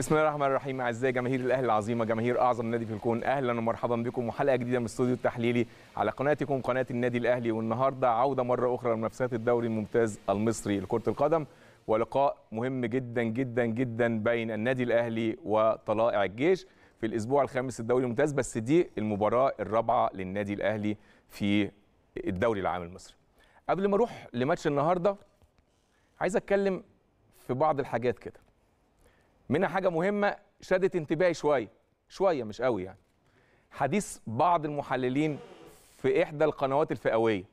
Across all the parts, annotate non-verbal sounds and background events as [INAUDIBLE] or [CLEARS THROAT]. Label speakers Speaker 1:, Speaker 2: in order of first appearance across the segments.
Speaker 1: بسم الله الرحمن الرحيم اعزائي جماهير الاهلي العظيمه جماهير اعظم نادي في الكون اهلا ومرحبا بكم وحلقه جديده من الاستوديو التحليلي على قناتكم قناه النادي الاهلي والنهارده عوده مره اخرى لمنافسات الدوري الممتاز المصري لكره القدم ولقاء مهم جدا جدا جدا بين النادي الاهلي وطلائع الجيش في الاسبوع الخامس الدوري الممتاز بس دي المباراه الرابعه للنادي الاهلي في الدوري العام المصري قبل ما اروح لماتش النهارده عايز اتكلم في بعض الحاجات كده منها حاجه مهمه شدت انتباهي شويه شويه مش قوي يعني حديث بعض المحللين في احدى القنوات الفئويه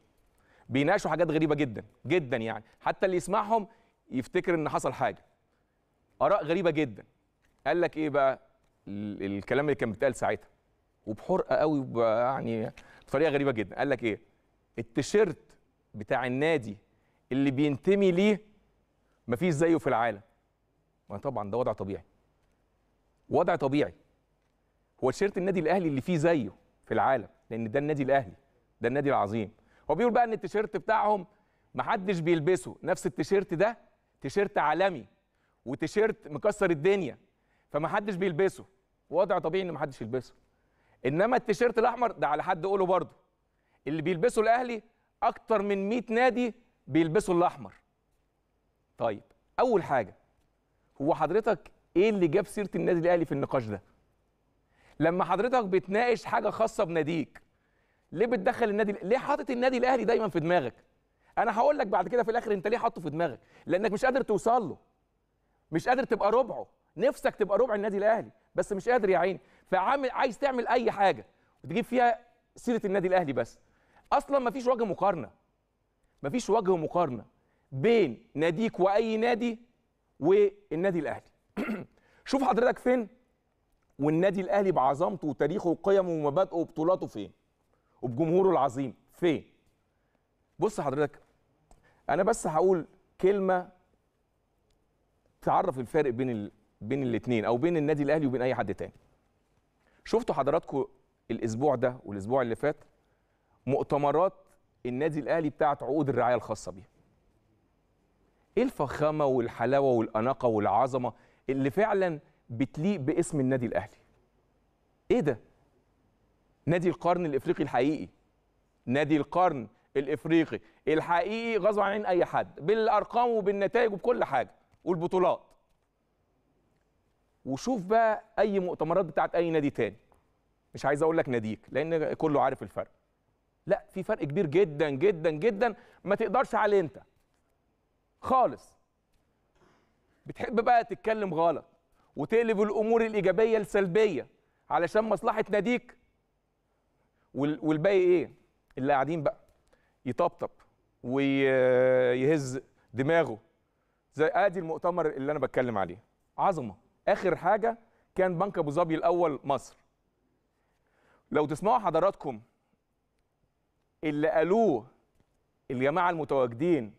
Speaker 1: بيناقشوا حاجات غريبه جدا جدا يعني حتى اللي يسمعهم يفتكر ان حصل حاجه اراء غريبه جدا قال لك ايه بقى الكلام اللي كان بيتقال ساعتها وبحرقه قوي يعني بطريقه غريبه جدا قال لك ايه التيشيرت بتاع النادي اللي بينتمي ليه مفيش زيه في العالم ما طبعا ده وضع طبيعي وضع طبيعي هو تيشيرت النادي الاهلي اللي فيه زيه في العالم لان ده النادي الاهلي ده النادي العظيم هو بيقول بقى ان التيشيرت بتاعهم محدش بيلبسه نفس التيشيرت ده تيشيرت عالمي وتيشيرت مكسر الدنيا فمحدش بيلبسه وضع طبيعي ان محدش يلبسه انما التيشيرت الاحمر ده على حد قوله برضه اللي بيلبسه الاهلي اكتر من 100 نادي بيلبسوا الاحمر طيب اول حاجه هو حضرتك ايه اللي جاب سيره النادي الاهلي في النقاش ده لما حضرتك بتناقش حاجه خاصه بناديك ليه بتدخل النادي ليه حاطط النادي الاهلي دايما في دماغك انا هقول لك بعد كده في الاخر انت ليه حاطه في دماغك لانك مش قادر توصل له مش قادر تبقى ربعه نفسك تبقى ربع النادي الاهلي بس مش قادر يا عيني فعامل عايز تعمل اي حاجه وتجيب فيها سيره النادي الاهلي بس اصلا ما فيش وجه مقارنه ما فيش وجه مقارنه بين ناديك واي نادي والنادي الاهلي [CLEARS THROAT] شوف حضرتك فين والنادي الاهلي بعظمته وتاريخه وقيمه ومبادئه وبطولاته فين وبجمهوره العظيم فين بص حضرتك انا بس هقول كلمه تعرف الفارق بين ال... بين الاثنين او بين النادي الاهلي وبين اي حد تاني شفتوا حضراتكم الاسبوع ده والاسبوع اللي فات مؤتمرات النادي الاهلي بتاعه عقود الرعايه الخاصه بيه ايه الفخامه والحلاوه والاناقه والعظمه اللي فعلا بتليق باسم النادي الاهلي ايه ده نادي القرن الافريقي الحقيقي نادي القرن الافريقي الحقيقي غصب عن اي حد بالارقام وبالنتائج وبكل حاجه والبطولات وشوف بقى اي مؤتمرات بتاعت اي نادي تاني مش عايز اقول لك ناديك لان كله عارف الفرق لا في فرق كبير جدا جدا جدا ما تقدرش عليه انت خالص بتحب بقى تتكلم غلط وتقلب الامور الايجابيه لسلبيه علشان مصلحه ناديك والباقي ايه اللي قاعدين بقى يطبطب ويهز دماغه زي ادي المؤتمر اللي انا بتكلم عليه عظمه اخر حاجه كان بنك ابو ظبي الاول مصر لو تسمعوا حضراتكم اللي قالوه الجماعه المتواجدين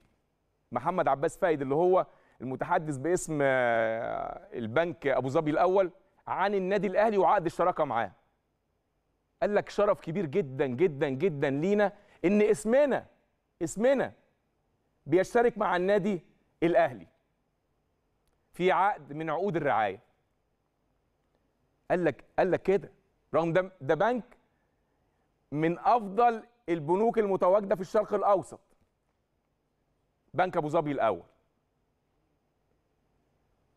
Speaker 1: محمد عباس فايد اللي هو المتحدث باسم آه، البنك ابو ظبي الاول عن النادي الاهلي وعقد الشراكه معاه قال لك شرف كبير جدا جدا جدا لينا ان اسمنا اسمنا بيشترك مع النادي الاهلي في عقد من عقود الرعايه قال لك قال لك كده رغم ده ده بنك من افضل البنوك المتواجده في الشرق الاوسط بنك ابو ظبي الاول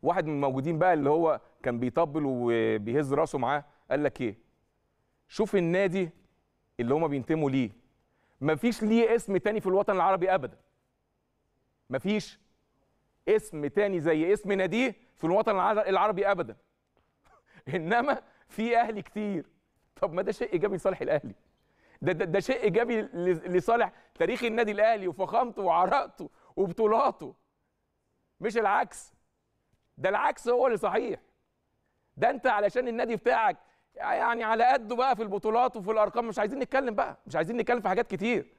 Speaker 1: واحد من الموجودين بقى اللي هو كان بيطبل وبيهز راسه معاه قال لك ايه شوف النادي اللي هما بينتموا ليه مفيش ليه اسم تاني في الوطن العربي ابدا مفيش اسم تاني زي اسم ناديه في الوطن العربي ابدا [LAUGHS] انما في اهلي كتير طب ما ده شيء ايجابي لصالح الاهلي ده, ده ده شيء ايجابي لصالح تاريخ النادي الاهلي وفخامته وعراقته وبطولاته مش العكس ده العكس هو اللي صحيح ده انت علشان النادي بتاعك يعني على قده بقى في البطولات وفي الارقام مش عايزين نتكلم بقى مش عايزين نتكلم في حاجات كتير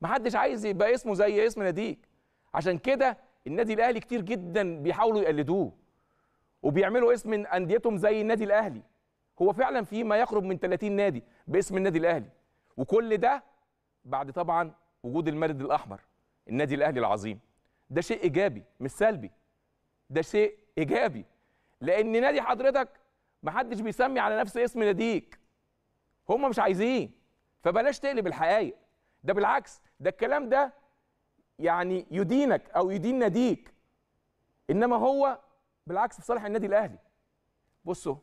Speaker 1: محدش عايز يبقى اسمه زي اسم ناديك عشان كده النادي الاهلي كتير جدا بيحاولوا يقلدوه وبيعملوا اسم من انديتهم زي النادي الاهلي هو فعلا في ما يقرب من 30 نادي باسم النادي الاهلي وكل ده بعد طبعا وجود المارد الاحمر النادي الاهلي العظيم ده شيء ايجابي مش سلبي ده شيء ايجابي لان نادي حضرتك محدش بيسمي على نفسه اسم ناديك هم مش عايزين فبلاش تقلب الحقائق ده بالعكس ده الكلام ده يعني يدينك او يدين ناديك انما هو بالعكس في صالح النادي الاهلي بصوا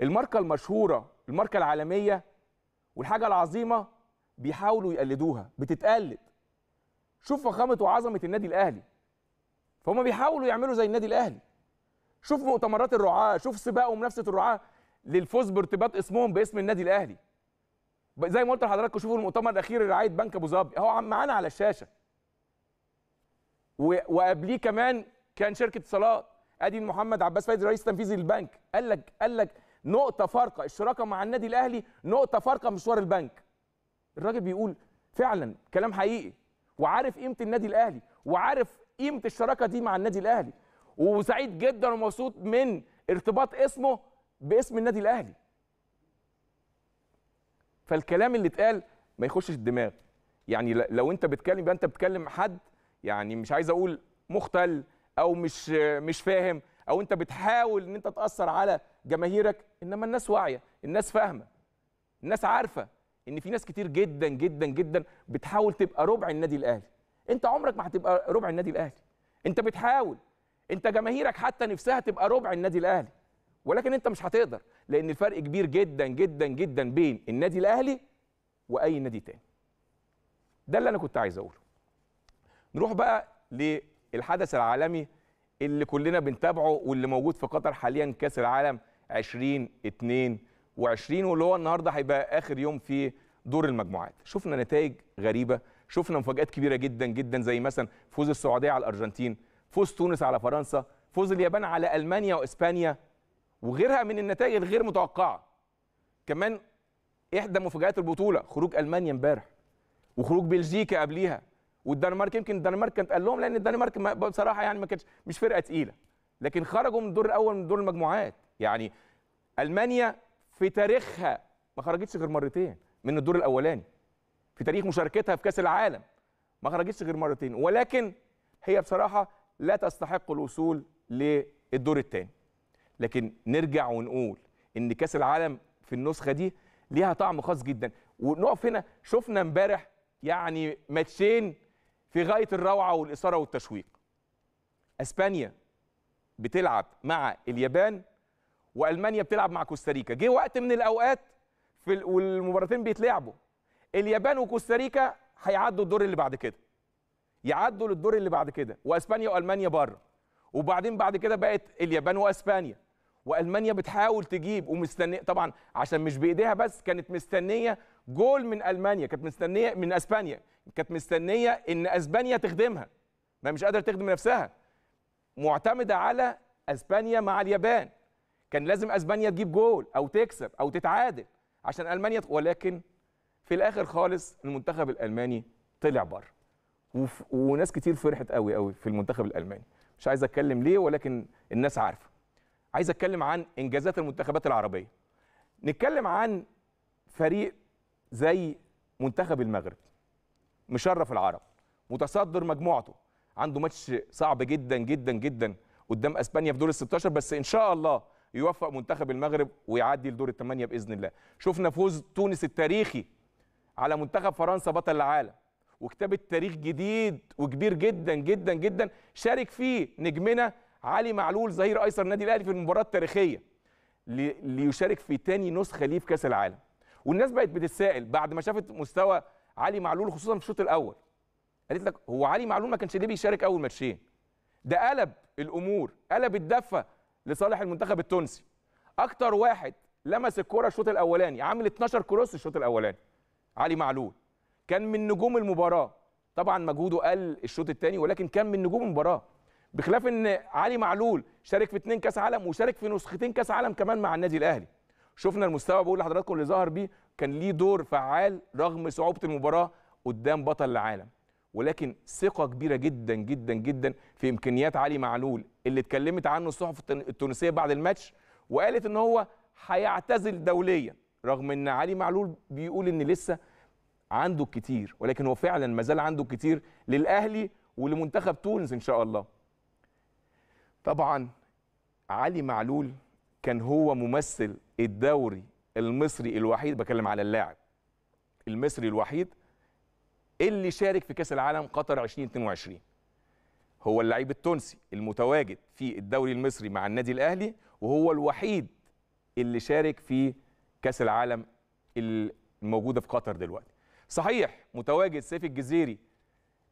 Speaker 1: الماركه المشهوره الماركه العالميه والحاجه العظيمه بيحاولوا يقلدوها بتتقلد شوف فخامه وعظمه النادي الاهلي فهم بيحاولوا يعملوا زي النادي الاهلي شوف مؤتمرات الرعاه شوف سباق ومنافسه الرعاه للفوز بارتباط اسمهم باسم النادي الاهلي زي ما قلت لحضراتكم شوفوا المؤتمر الاخير لرعايه بنك ابو ظبي اهو معانا على الشاشه وقبليه كمان كان شركه اتصالات ادي محمد عباس فايد رئيس تنفيذي للبنك قال لك قال لك نقطه فارقه الشراكه مع النادي الاهلي نقطه فارقه مشوار البنك الراجل بيقول فعلا كلام حقيقي وعارف قيمه النادي الاهلي وعارف قيمه الشراكه دي مع النادي الاهلي وسعيد جدا ومبسوط من ارتباط اسمه باسم النادي الاهلي فالكلام اللي اتقال ما يخشش الدماغ يعني لو انت بتكلم يبقى انت بتكلم حد يعني مش عايز اقول مختل او مش مش فاهم او انت بتحاول ان انت تاثر على جماهيرك انما الناس واعيه الناس فاهمه الناس عارفه ان في ناس كتير جدا جدا جدا بتحاول تبقى ربع النادي الاهلي انت عمرك ما هتبقى ربع النادي الاهلي انت بتحاول انت جماهيرك حتى نفسها تبقى ربع النادي الاهلي ولكن انت مش هتقدر لان الفرق كبير جدا جدا جدا بين النادي الاهلي واي نادي تاني ده اللي انا كنت عايز اقوله نروح بقى للحدث العالمي اللي كلنا بنتابعه واللي موجود في قطر حاليا كاس العالم 2022 واللي هو النهارده هيبقى اخر يوم في دور المجموعات شفنا نتائج غريبه شفنا مفاجات كبيره جدا جدا زي مثلا فوز السعوديه على الارجنتين فوز تونس على فرنسا فوز اليابان على المانيا واسبانيا وغيرها من النتائج الغير متوقعه كمان احدى مفاجات البطوله خروج المانيا امبارح وخروج بلجيكا قبليها والدنمارك يمكن الدنمارك كانت قال لهم لان الدنمارك بصراحه يعني ما كانتش مش فرقه تقيله لكن خرجوا من الدور الاول من دور المجموعات يعني المانيا في تاريخها ما خرجتش غير مرتين من الدور الاولاني في تاريخ مشاركتها في كاس العالم ما خرجتش غير مرتين ولكن هي بصراحه لا تستحق الوصول للدور الثاني لكن نرجع ونقول ان كاس العالم في النسخه دي ليها طعم خاص جدا ونقف هنا شفنا امبارح يعني ماتشين في غايه الروعه والاثاره والتشويق اسبانيا بتلعب مع اليابان والمانيا بتلعب مع كوستاريكا جه وقت من الاوقات في والمباراتين بيتلعبوا اليابان وكوستاريكا هيعدوا الدور اللي بعد كده يعدوا للدور اللي بعد كده واسبانيا والمانيا بره وبعدين بعد كده بقت اليابان واسبانيا والمانيا بتحاول تجيب ومستنيه طبعا عشان مش بايديها بس كانت مستنيه جول من المانيا كانت مستنيه من اسبانيا كانت مستنيه ان اسبانيا تخدمها ما مش قادره تخدم نفسها معتمده على اسبانيا مع اليابان كان لازم اسبانيا تجيب جول او تكسب او تتعادل عشان المانيا ولكن في الاخر خالص المنتخب الالماني طلع بره وف... وناس كتير فرحت قوي قوي في المنتخب الالماني مش عايز اتكلم ليه ولكن الناس عارفه عايز اتكلم عن انجازات المنتخبات العربيه نتكلم عن فريق زي منتخب المغرب مشرف العرب متصدر مجموعته عنده ماتش صعب جدا جدا جدا قدام اسبانيا في دور ال 16 بس ان شاء الله يوفق منتخب المغرب ويعدي لدور الثمانيه باذن الله شفنا فوز تونس التاريخي على منتخب فرنسا بطل العالم وكتاب التاريخ جديد وكبير جدا جدا جدا شارك فيه نجمنا علي معلول ظهير ايسر النادي الاهلي في المباراه التاريخيه ليشارك في تاني نسخه ليه في كاس العالم والناس بقت بتتساءل بعد ما شافت مستوى علي معلول خصوصا في الشوط الاول قالت لك هو علي معلول ما كانش ليه بيشارك اول ماتشين ده قلب الامور قلب الدفه لصالح المنتخب التونسي اكتر واحد لمس الكره الشوط الاولاني عامل 12 كروس الشوط الاولاني علي معلول كان من نجوم المباراه طبعا مجهوده قل الشوط الثاني ولكن كان من نجوم المباراه بخلاف ان علي معلول شارك في اثنين كاس عالم وشارك في نسختين كاس عالم كمان مع النادي الاهلي شفنا المستوى بقول لحضراتكم اللي ظهر بيه كان ليه دور فعال رغم صعوبه المباراه قدام بطل العالم ولكن ثقه كبيره جدا جدا جدا في امكانيات علي معلول اللي اتكلمت عنه الصحف التونسيه بعد الماتش وقالت ان هو هيعتزل دوليا رغم ان علي معلول بيقول ان لسه عنده كتير ولكن هو فعلا ما زال عنده كتير للاهلي ولمنتخب تونس ان شاء الله طبعا علي معلول كان هو ممثل الدوري المصري الوحيد بكلم على اللاعب المصري الوحيد اللي شارك في كاس العالم قطر 2022 هو اللعيب التونسي المتواجد في الدوري المصري مع النادي الاهلي وهو الوحيد اللي شارك في كاس العالم الموجوده في قطر دلوقتي صحيح متواجد سيف الجزيري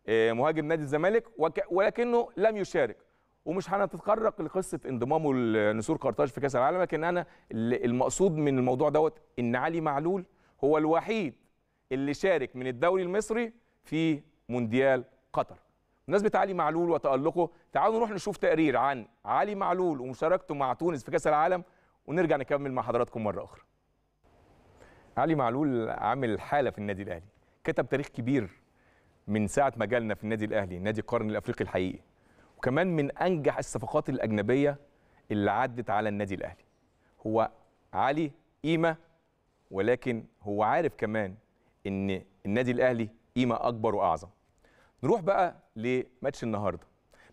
Speaker 1: آه، مهاجم نادي الزمالك ولكنه لم يشارك ومش هنتطرق لقصه انضمامه لنسور قرطاج في كاس العالم لكن انا المقصود من الموضوع دوت ان علي معلول هو الوحيد اللي شارك من الدوري المصري في مونديال قطر بمناسبه علي معلول وتالقه تعالوا نروح نشوف تقرير عن علي معلول ومشاركته مع تونس في كاس العالم ونرجع نكمل مع حضراتكم مره اخرى علي معلول عامل حاله في النادي الاهلي كتب تاريخ كبير من ساعه ما جالنا في النادي الاهلي نادي القرن الافريقي الحقيقي وكمان من انجح الصفقات الاجنبيه اللي عدت على النادي الاهلي هو علي قيمه ولكن هو عارف كمان ان النادي الاهلي قيمه اكبر واعظم نروح بقى لماتش النهارده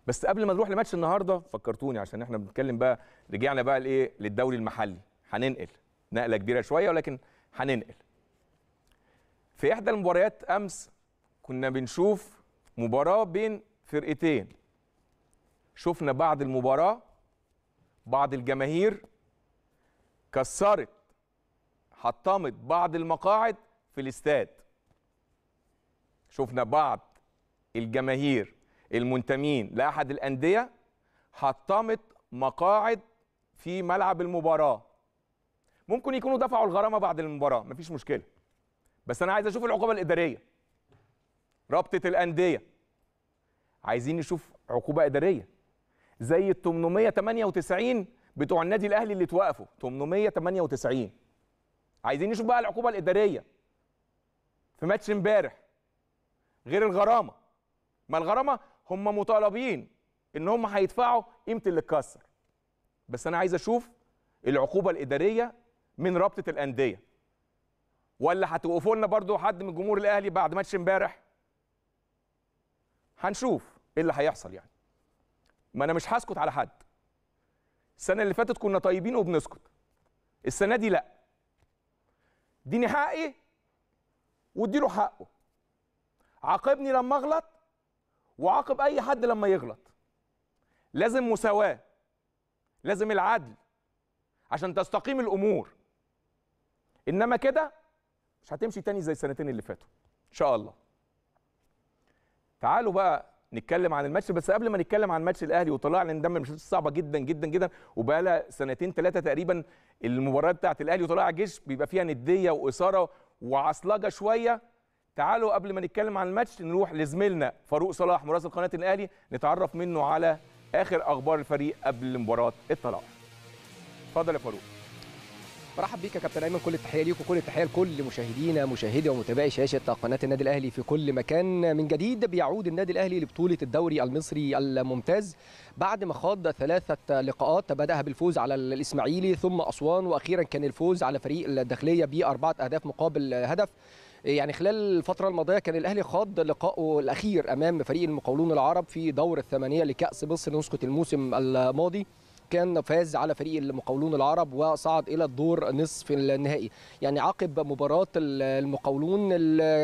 Speaker 1: بس قبل ما نروح لماتش النهارده فكرتوني عشان احنا بنتكلم بقى رجعنا بقى لايه للدوري المحلي هننقل نقله كبيره شويه ولكن هننقل في احدى المباريات امس كنا بنشوف مباراه بين فرقتين شفنا بعد المباراه بعض الجماهير كسرت حطمت بعض المقاعد في الاستاد شفنا بعض الجماهير المنتمين لاحد الانديه حطمت مقاعد في ملعب المباراه ممكن يكونوا دفعوا الغرامه بعد المباراه مفيش مشكله بس انا عايز اشوف العقوبه الاداريه رابطه الانديه عايزين نشوف عقوبه اداريه زي ال 898 بتوع النادي الاهلي اللي اتوقفوا 898 عايزين نشوف بقى العقوبه الاداريه في ماتش امبارح غير الغرامه ما الغرامه هم مطالبين ان هم هيدفعوا قيمه اللي اتكسر بس انا عايز اشوف العقوبه الاداريه من رابطه الانديه ولا هتوقفوا لنا برضه حد من جمهور الاهلي بعد ماتش امبارح هنشوف ايه اللي هيحصل يعني ما انا مش هسكت على حد السنه اللي فاتت كنا طيبين وبنسكت السنه دي لا اديني حقي واديله حقه عاقبني لما اغلط وعاقب اي حد لما يغلط لازم مساواه لازم العدل عشان تستقيم الامور انما كده مش هتمشي تاني زي السنتين اللي فاتوا ان شاء الله تعالوا بقى نتكلم عن الماتش بس قبل ما نتكلم عن ماتش الاهلي وطلع من دم الماتشات الصعبه جدا جدا جدا وبقى لها سنتين ثلاثه تقريبا المباراه بتاعه الاهلي وطلائع الجيش بيبقى فيها نديه واثاره وعصلجه شويه تعالوا قبل ما نتكلم عن الماتش نروح لزميلنا فاروق صلاح مراسل قناه الاهلي نتعرف منه على اخر اخبار الفريق قبل مباراه الطلاق اتفضل يا فاروق
Speaker 2: برحب بيك يا كابتن ايمن كل التحيه ليك وكل التحيه لكل مشاهدينا مشاهدي ومتابعي شاشه قناه النادي الاهلي في كل مكان من جديد بيعود النادي الاهلي لبطوله الدوري المصري الممتاز بعد ما خاض ثلاثه لقاءات بداها بالفوز على الاسماعيلي ثم اسوان واخيرا كان الفوز على فريق الداخليه باربعه اهداف مقابل هدف يعني خلال الفترة الماضية كان الأهلي خاض لقائه الأخير أمام فريق المقاولون العرب في دور الثمانية لكأس مصر نسخة الموسم الماضي كان فاز على فريق المقاولون العرب وصعد الى الدور نصف النهائي يعني عقب مباراه المقاولون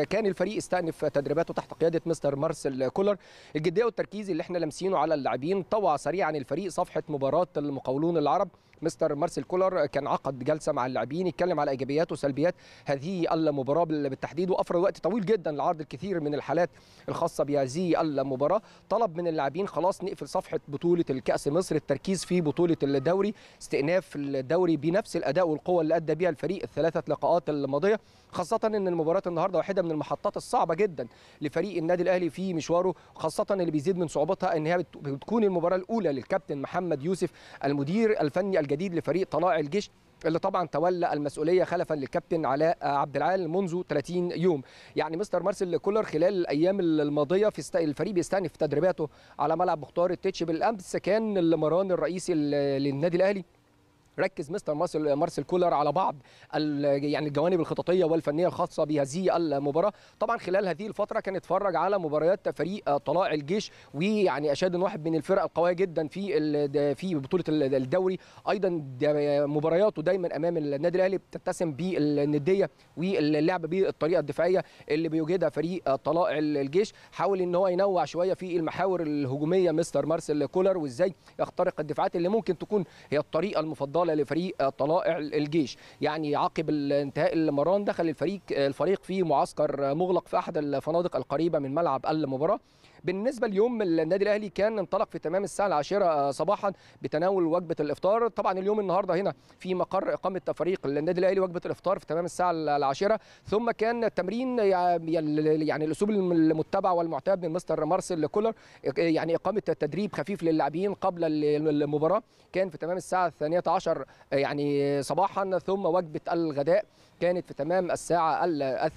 Speaker 2: كان الفريق استأنف تدريباته تحت قياده مستر مارسيل كولر الجديه والتركيز اللي احنا لامسينه على اللاعبين طوع سريعا الفريق صفحه مباراه المقاولون العرب مستر مارسيل كولر كان عقد جلسه مع اللاعبين يتكلم على ايجابيات وسلبيات هذه المباراه بالتحديد وافرد وقت طويل جدا لعرض الكثير من الحالات الخاصه بهذه المباراه طلب من اللاعبين خلاص نقفل صفحه بطوله الكاس مصر التركيز في بطوله الدوري استئناف الدوري بنفس الاداء والقوه اللي ادى بها الفريق الثلاثه لقاءات الماضيه خاصه ان المباراه النهارده واحده من المحطات الصعبه جدا لفريق النادي الاهلي في مشواره خاصه اللي بيزيد من صعوبتها ان هي بتكون المباراه الاولى للكابتن محمد يوسف المدير الفني الجديد لفريق طلائع الجيش اللي طبعا تولى المسؤوليه خلفا للكابتن علاء عبد العال منذ 30 يوم يعني مستر مارسيل كولر خلال الايام الماضيه في الفريق بيستأنف تدريباته على ملعب مختار التتش بالامس كان المران الرئيسي للنادي الاهلي ركز مستر مارسيل مارسيل كولر على بعض يعني الجوانب الخططيه والفنيه الخاصه بهذه المباراه طبعا خلال هذه الفتره كان اتفرج على مباريات فريق طلائع الجيش ويعني اشاد واحد من الفرق القويه جدا في في بطوله الدوري ايضا مبارياته دايما امام النادي الاهلي بتتسم بالنديه واللعب بالطريقه الدفاعيه اللي بيوجدها فريق طلائع الجيش حاول ان هو ينوع شويه في المحاور الهجوميه مستر مارسيل كولر وازاي يخترق الدفاعات اللي ممكن تكون هي الطريقه المفضله مرحله لفريق طلائع الجيش يعني عقب انتهاء المران دخل الفريق الفريق في معسكر مغلق في احد الفنادق القريبه من ملعب المباراه بالنسبه ليوم النادي الاهلي كان انطلق في تمام الساعه العاشرة صباحا بتناول وجبه الافطار طبعا اليوم النهارده هنا في مقر اقامه فريق النادي الاهلي وجبه الافطار في تمام الساعه العاشرة ثم كان تمرين يعني الاسلوب المتبع والمعتاد من مستر مارسيل كولر يعني اقامه تدريب خفيف للاعبين قبل المباراه كان في تمام الساعه الثانية عشر يعني صباحا ثم وجبه الغداء كانت في تمام الساعة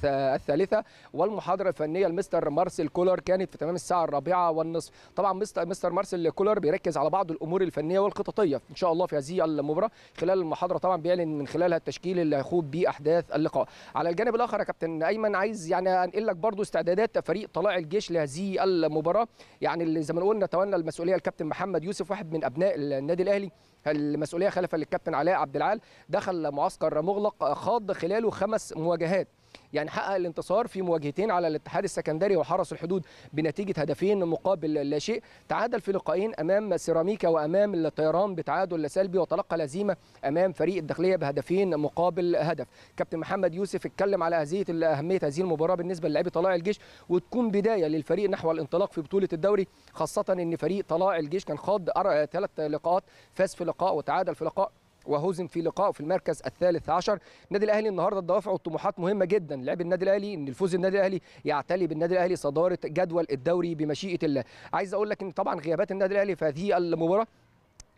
Speaker 2: الثالثة والمحاضرة الفنية لمستر مارسيل كولر كانت في تمام الساعة الرابعة والنصف طبعا مستر مارسيل كولر بيركز على بعض الأمور الفنية والخططية إن شاء الله في هذه المباراة خلال المحاضرة طبعا بيعلن من خلالها التشكيل اللي هيخوض به أحداث اللقاء على الجانب الآخر يا كابتن أيمن عايز يعني أنقل لك برضو استعدادات فريق طلائع الجيش لهذه المباراة يعني اللي زي ما قلنا تولى المسؤولية الكابتن محمد يوسف واحد من أبناء النادي الأهلي المسؤولية خلفا للكابتن علاء عبد العال دخل معسكر مغلق خاض خلال خلاله خمس مواجهات يعني حقق الانتصار في مواجهتين على الاتحاد السكندري وحرس الحدود بنتيجه هدفين مقابل لا شيء تعادل في لقائين امام سيراميكا وامام الطيران بتعادل سلبي وتلقى الهزيمه امام فريق الداخليه بهدفين مقابل هدف كابتن محمد يوسف اتكلم على هذه اهميه هذه المباراه بالنسبه للاعبي طلائع الجيش وتكون بدايه للفريق نحو الانطلاق في بطوله الدوري خاصه ان فريق طلائع الجيش كان خاض ثلاث لقاءات فاز في لقاء وتعادل في لقاء وهزم في لقائه في المركز الثالث عشر النادي الاهلي النهارده الدوافع والطموحات مهمه جدا لعب النادي الاهلي ان الفوز النادي الاهلي يعتلي بالنادي الاهلي صداره جدول الدوري بمشيئه الله عايز اقول لك ان طبعا غيابات النادي الاهلي في هذه المباراه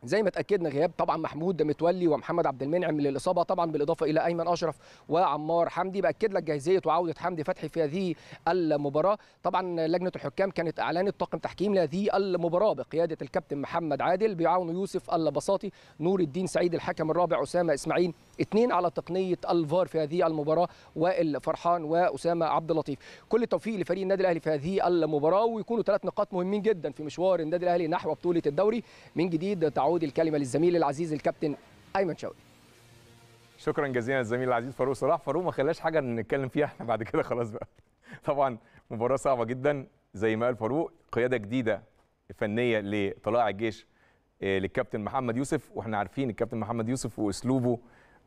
Speaker 2: زي ما اتاكدنا غياب طبعا محمود متولي ومحمد عبد المنعم للاصابه طبعا بالاضافه الى ايمن اشرف وعمار حمدي باكد لك جاهزيه وعوده حمدي فتحي في هذه المباراه طبعا لجنه الحكام كانت اعلنت طاقم تحكيم لهذه المباراه بقياده الكابتن محمد عادل بيعاون يوسف البساطي نور الدين سعيد الحكم الرابع اسامه اسماعيل اثنين على تقنيه الفار في هذه المباراه وائل فرحان واسامه عبد اللطيف كل التوفيق لفريق النادي الاهلي في هذه المباراه ويكونوا ثلاث نقاط مهمين جدا في مشوار النادي الاهلي نحو بطوله الدوري من جديد تعود الكلمه للزميل العزيز الكابتن ايمن شوقي
Speaker 1: شكرا جزيلا للزميل العزيز فاروق صلاح فاروق ما خلاش حاجه نتكلم فيها احنا بعد كده خلاص بقى [LAUGHS] طبعا مباراه صعبه جدا زي ما قال فاروق قياده جديده فنيه لطلائع الجيش آه، للكابتن محمد يوسف واحنا عارفين الكابتن محمد يوسف واسلوبه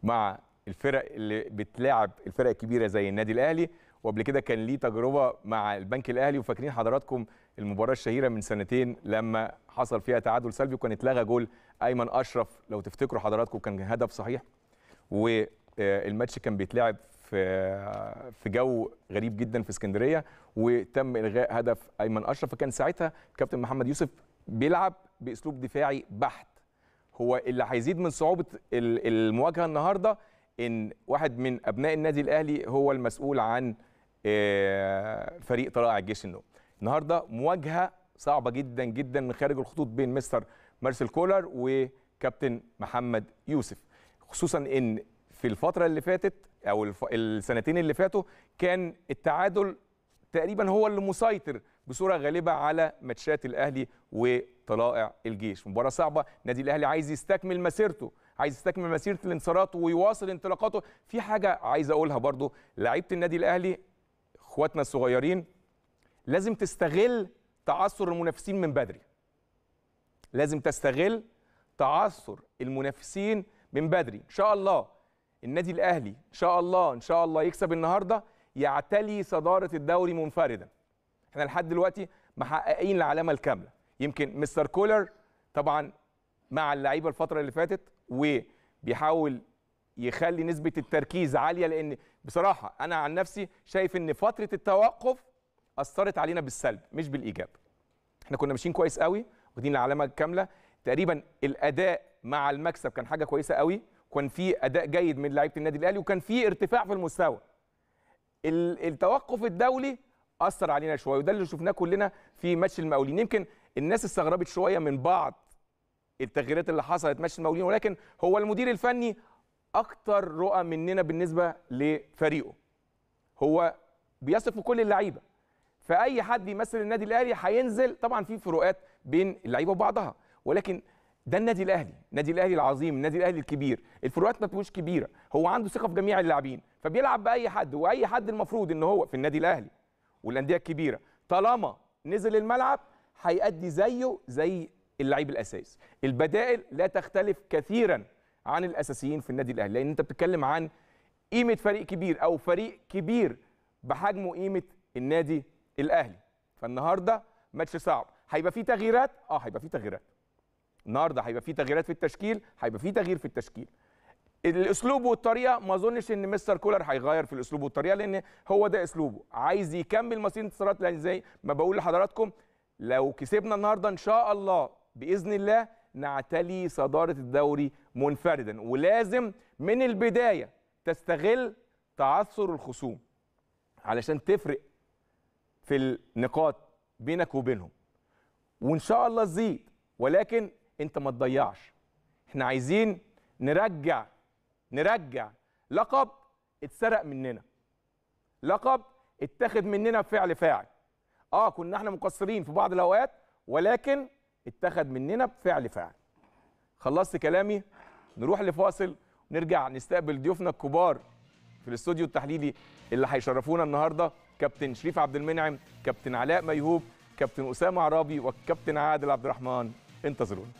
Speaker 1: مع الفرق اللي بتلاعب الفرق الكبيره زي النادي الاهلي وقبل كده كان ليه تجربه مع البنك الاهلي وفاكرين حضراتكم المباراه الشهيره من سنتين لما حصل فيها تعادل سلبي وكان اتلغى جول ايمن اشرف لو تفتكروا حضراتكم كان هدف صحيح والماتش آه، كان بيتلعب في آه، في جو غريب جدا في اسكندريه وتم الغاء هدف ايمن اشرف فكان ساعتها كابتن محمد يوسف بيلعب باسلوب دفاعي بحت هو اللي هيزيد من صعوبه المواجهه النهارده ان واحد من ابناء النادي الاهلي هو المسؤول عن آه، فريق طلائع الجيش النوم النهارده مواجهه صعبه جدا جدا من خارج الخطوط بين مستر مارسيل كولر وكابتن محمد يوسف خصوصا ان في الفتره اللي فاتت او السنتين اللي فاتوا كان التعادل تقريبا هو اللي مسيطر بصوره غالبه على ماتشات الاهلي وطلائع الجيش مباراه صعبه النادي الاهلي عايز يستكمل مسيرته عايز يستكمل مسيره الانتصارات ويواصل انطلاقاته في حاجه عايز اقولها برضو لعيبه النادي الاهلي اخواتنا الصغيرين لازم تستغل تعثر المنافسين من بدري لازم تستغل تعثر المنافسين من بدري ان شاء الله النادي الاهلي ان شاء الله ان شاء الله يكسب النهارده يعتلي صداره الدوري منفردا احنا لحد دلوقتي محققين العلامه الكامله يمكن مستر كولر طبعا مع اللعيبه الفتره اللي فاتت وبيحاول يخلي نسبه التركيز عاليه لان بصراحه انا عن نفسي شايف ان فتره التوقف اثرت علينا بالسلب مش بالايجاب احنا كنا ماشيين كويس قوي واخدين العلامه الكامله تقريبا الاداء مع المكسب كان حاجه كويسه قوي وكان في اداء جيد من لعيبه النادي الاهلي وكان في ارتفاع في المستوى التوقف الدولي اثر علينا شويه وده اللي شفناه كلنا في ماتش المقاولين يمكن الناس استغربت شويه من بعض التغييرات اللي حصلت ماتش المقاولين ولكن هو المدير الفني اكتر رؤى مننا بالنسبه لفريقه هو بيثق في كل اللعيبه فاي حد بيمثل النادي الاهلي هينزل طبعا في فروقات بين اللعيبه وبعضها ولكن ده النادي الاهلي النادي الاهلي العظيم النادي الاهلي الكبير الفروقات ما تبقاش كبيره هو عنده ثقه في جميع اللاعبين فبيلعب باي حد واي حد المفروض ان هو في النادي الاهلي والانديه الكبيره طالما نزل الملعب هيأدي زيه زي اللعيب الاساسي البدائل لا تختلف كثيرا عن الاساسيين في النادي الاهلي لان انت بتتكلم عن قيمه فريق كبير او فريق كبير بحجم قيمه النادي الاهلي فالنهارده ماتش صعب هيبقى فيه تغييرات اه هيبقى فيه تغييرات النهارده هيبقى فيه تغييرات في التشكيل هيبقى فيه تغيير في التشكيل الاسلوب والطريقه ما اظنش ان مستر كولر هيغير في الاسلوب والطريقه لان هو ده اسلوبه عايز يكمل مصير انتصارات لان زي ما بقول لحضراتكم لو كسبنا النهارده ان شاء الله باذن الله نعتلي صداره الدوري منفردا ولازم من البدايه تستغل تعثر الخصوم علشان تفرق في النقاط بينك وبينهم وان شاء الله تزيد ولكن انت ما تضيعش احنا عايزين نرجع نرجع لقب اتسرق مننا لقب اتاخد مننا بفعل فاعل اه كنا احنا مقصرين في بعض الاوقات ولكن اتخذ مننا بفعل فاعل خلصت كلامي نروح لفاصل ونرجع نستقبل ضيوفنا الكبار في الاستوديو التحليلي اللي هيشرفونا النهارده كابتن شريف عبد المنعم كابتن علاء ميهوب كابتن اسامه عرابي وكابتن عادل عبد الرحمن انتظرونا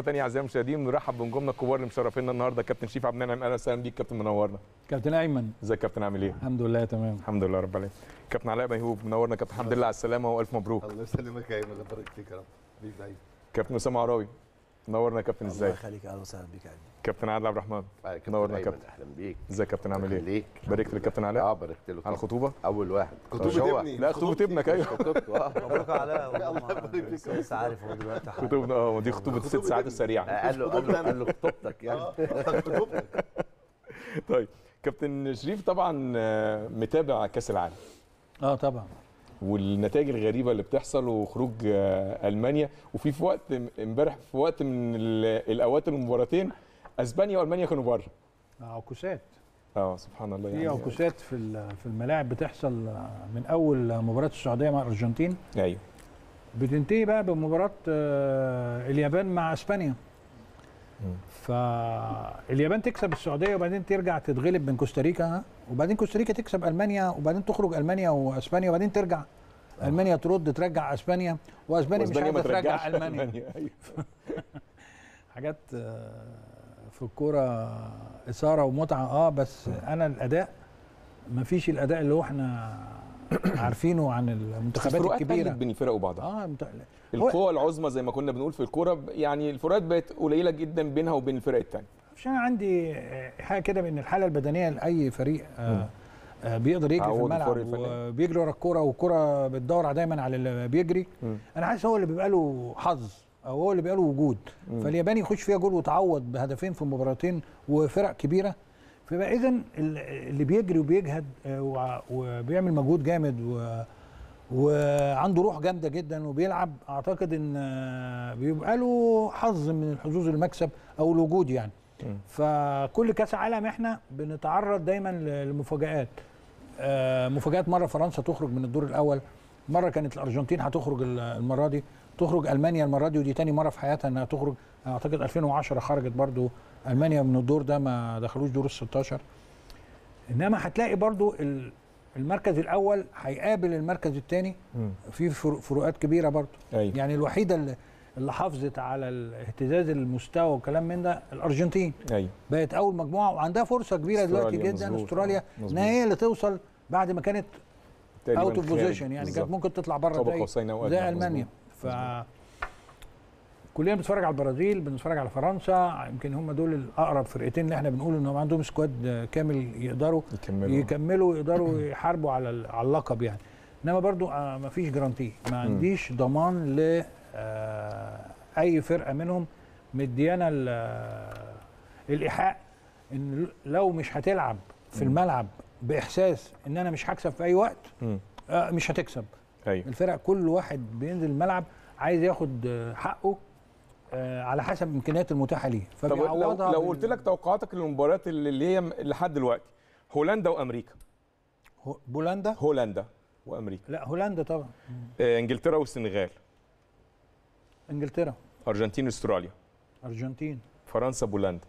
Speaker 1: مره ثانيه اعزائي المشاهدين نرحب بنجومنا الكبار اللي مشرفينا النهارده كابتن شريف عبد المنعم اهلا وسهلا بيك كابتن منورنا كابتن ايمن ازيك كابتن عامل ايه
Speaker 3: الحمد لله تمام
Speaker 1: الحمد لله رب العالمين كابتن علاء ميهوب منورنا كابتن الحمد لله على السلامه والف مبروك الله
Speaker 4: يسلمك يا ايمن الله يبارك فيك يا رب
Speaker 1: كابتن اسامه عراوي نورنا يا كابتن ازاي؟ الله يخليك
Speaker 4: اهلا وسهلا بيك يا
Speaker 1: كابتن عادل عبد الرحمن نورنا يا كابتن اهلا بيك ازيك يا كابتن عامل ايه؟ باركت للكابتن علاء؟ اه باركت له على الخطوبه؟ اول واحد طيب. خطوبه ابني لا خطوبه ابنك ايوه خطوبته اه مبروك
Speaker 5: علاء [LAUGHS] والله يبارك فيك عارف هو دلوقتي
Speaker 1: خطوبنا اه دي خطوبه ست ساعات سريعه آه، قال له قال له خطوبتك يعني آه، خطوبتك [LAUGHS] طيب كابتن شريف طبعا آه، متابع كاس العالم اه طبعا والنتائج الغريبه اللي بتحصل وخروج آه، المانيا وفي في وقت امبارح في وقت من الاوقات المباراتين اسبانيا والمانيا كانوا بره آه، عكوسات اه سبحان الله يعني في عكوسات
Speaker 3: في في الملاعب بتحصل آه، من اول مباراه السعوديه مع الارجنتين ايوه بتنتهي بقى بمباراه اليابان مع اسبانيا فاليابان تكسب السعوديه وبعدين ترجع تتغلب من كوستاريكا وبعدين كوستاريكا تكسب المانيا وبعدين تخرج المانيا واسبانيا وبعدين ترجع آه. المانيا ترد ترجع اسبانيا واسبانيا مش عايزه ترجع المانيا, ألمانيا. أيوة. [LAUGHS] حاجات آه، في الكوره اثاره ومتعه اه بس انا الاداء ما فيش الاداء اللي هو احنا [COUGHS] عارفينه عن المنتخبات الكبيره بين
Speaker 1: الفرق وبعضها اه مت... القوى العظمى زي ما كنا بنقول في الكوره يعني الفروقات بقت قليله جدا بينها
Speaker 3: وبين الفرق الثانيه عشان عندي حاجه كده بان الحاله البدنيه لاي فريق آه, آه، بيقدر يجري في الملعب وبيجري ورا الكوره والكوره بتدور دايما على اللي بيجري م. انا حاسس هو اللي بيبقى له حظ او هو اللي بيبقى له وجود م. فالياباني يخش فيها جول وتعوض بهدفين في مباراتين وفرق كبيره فيبقى اذا اللي بيجري وبيجهد آه، وبيعمل مجهود جامد و وعنده روح جامده جدا وبيلعب اعتقد ان آه، بيبقى له حظ من الحظوظ المكسب او الوجود يعني فكل كاس عالم احنا بنتعرض دايما لمفاجات آه، مفاجات مره فرنسا تخرج من الدور الاول مره كانت الارجنتين هتخرج المره دي تخرج المانيا المره دي ودي تاني مره في حياتها انها تخرج اعتقد 2010 خرجت برضو المانيا من الدور ده ما دخلوش دور ال 16 انما هتلاقي برضو المركز الاول هيقابل المركز الثاني في فروقات كبيره برضو أي. أيوة. يعني الوحيده اللي اللي حافظت على اهتزاز المستوى والكلام من ده الارجنتين أي. أيوة. بقت اول مجموعه وعندها فرصه كبيره دلوقتي جدا استراليا ان هي اللي توصل بعد ما كانت اوت اوف بوزيشن يعني كانت ممكن تطلع بره زي, زي المانيا مزبوط. ف كلنا بنتفرج على البرازيل بنتفرج على فرنسا يمكن هم دول الاقرب فرقتين اللي احنا بنقول ان هم عندهم سكواد كامل يقدروا يكملوا يكملوا يقدروا [CLEARS THROAT] يحاربوا على على اللقب يعني انما برضو آه، ما فيش جرانتي ما عنديش ضمان ل آه، اي فرقه منهم مديانا آه، الايحاء ان لو مش هتلعب في الملعب باحساس ان انا مش هكسب في اي وقت مش هتكسب أيوه. الفرق كل واحد بينزل الملعب عايز ياخد آه، حقه آه، على حسب الامكانيات المتاحه ليه فبيعوضها لو, لو قلت
Speaker 1: لك توقعاتك للمباريات اللي هي لحد دلوقتي هولندا وامريكا بولندا هولندا وامريكا
Speaker 3: لا هولندا طبعا
Speaker 1: آه، انجلترا والسنغال انجلترا ارجنتين استراليا ارجنتين فرنسا بولندا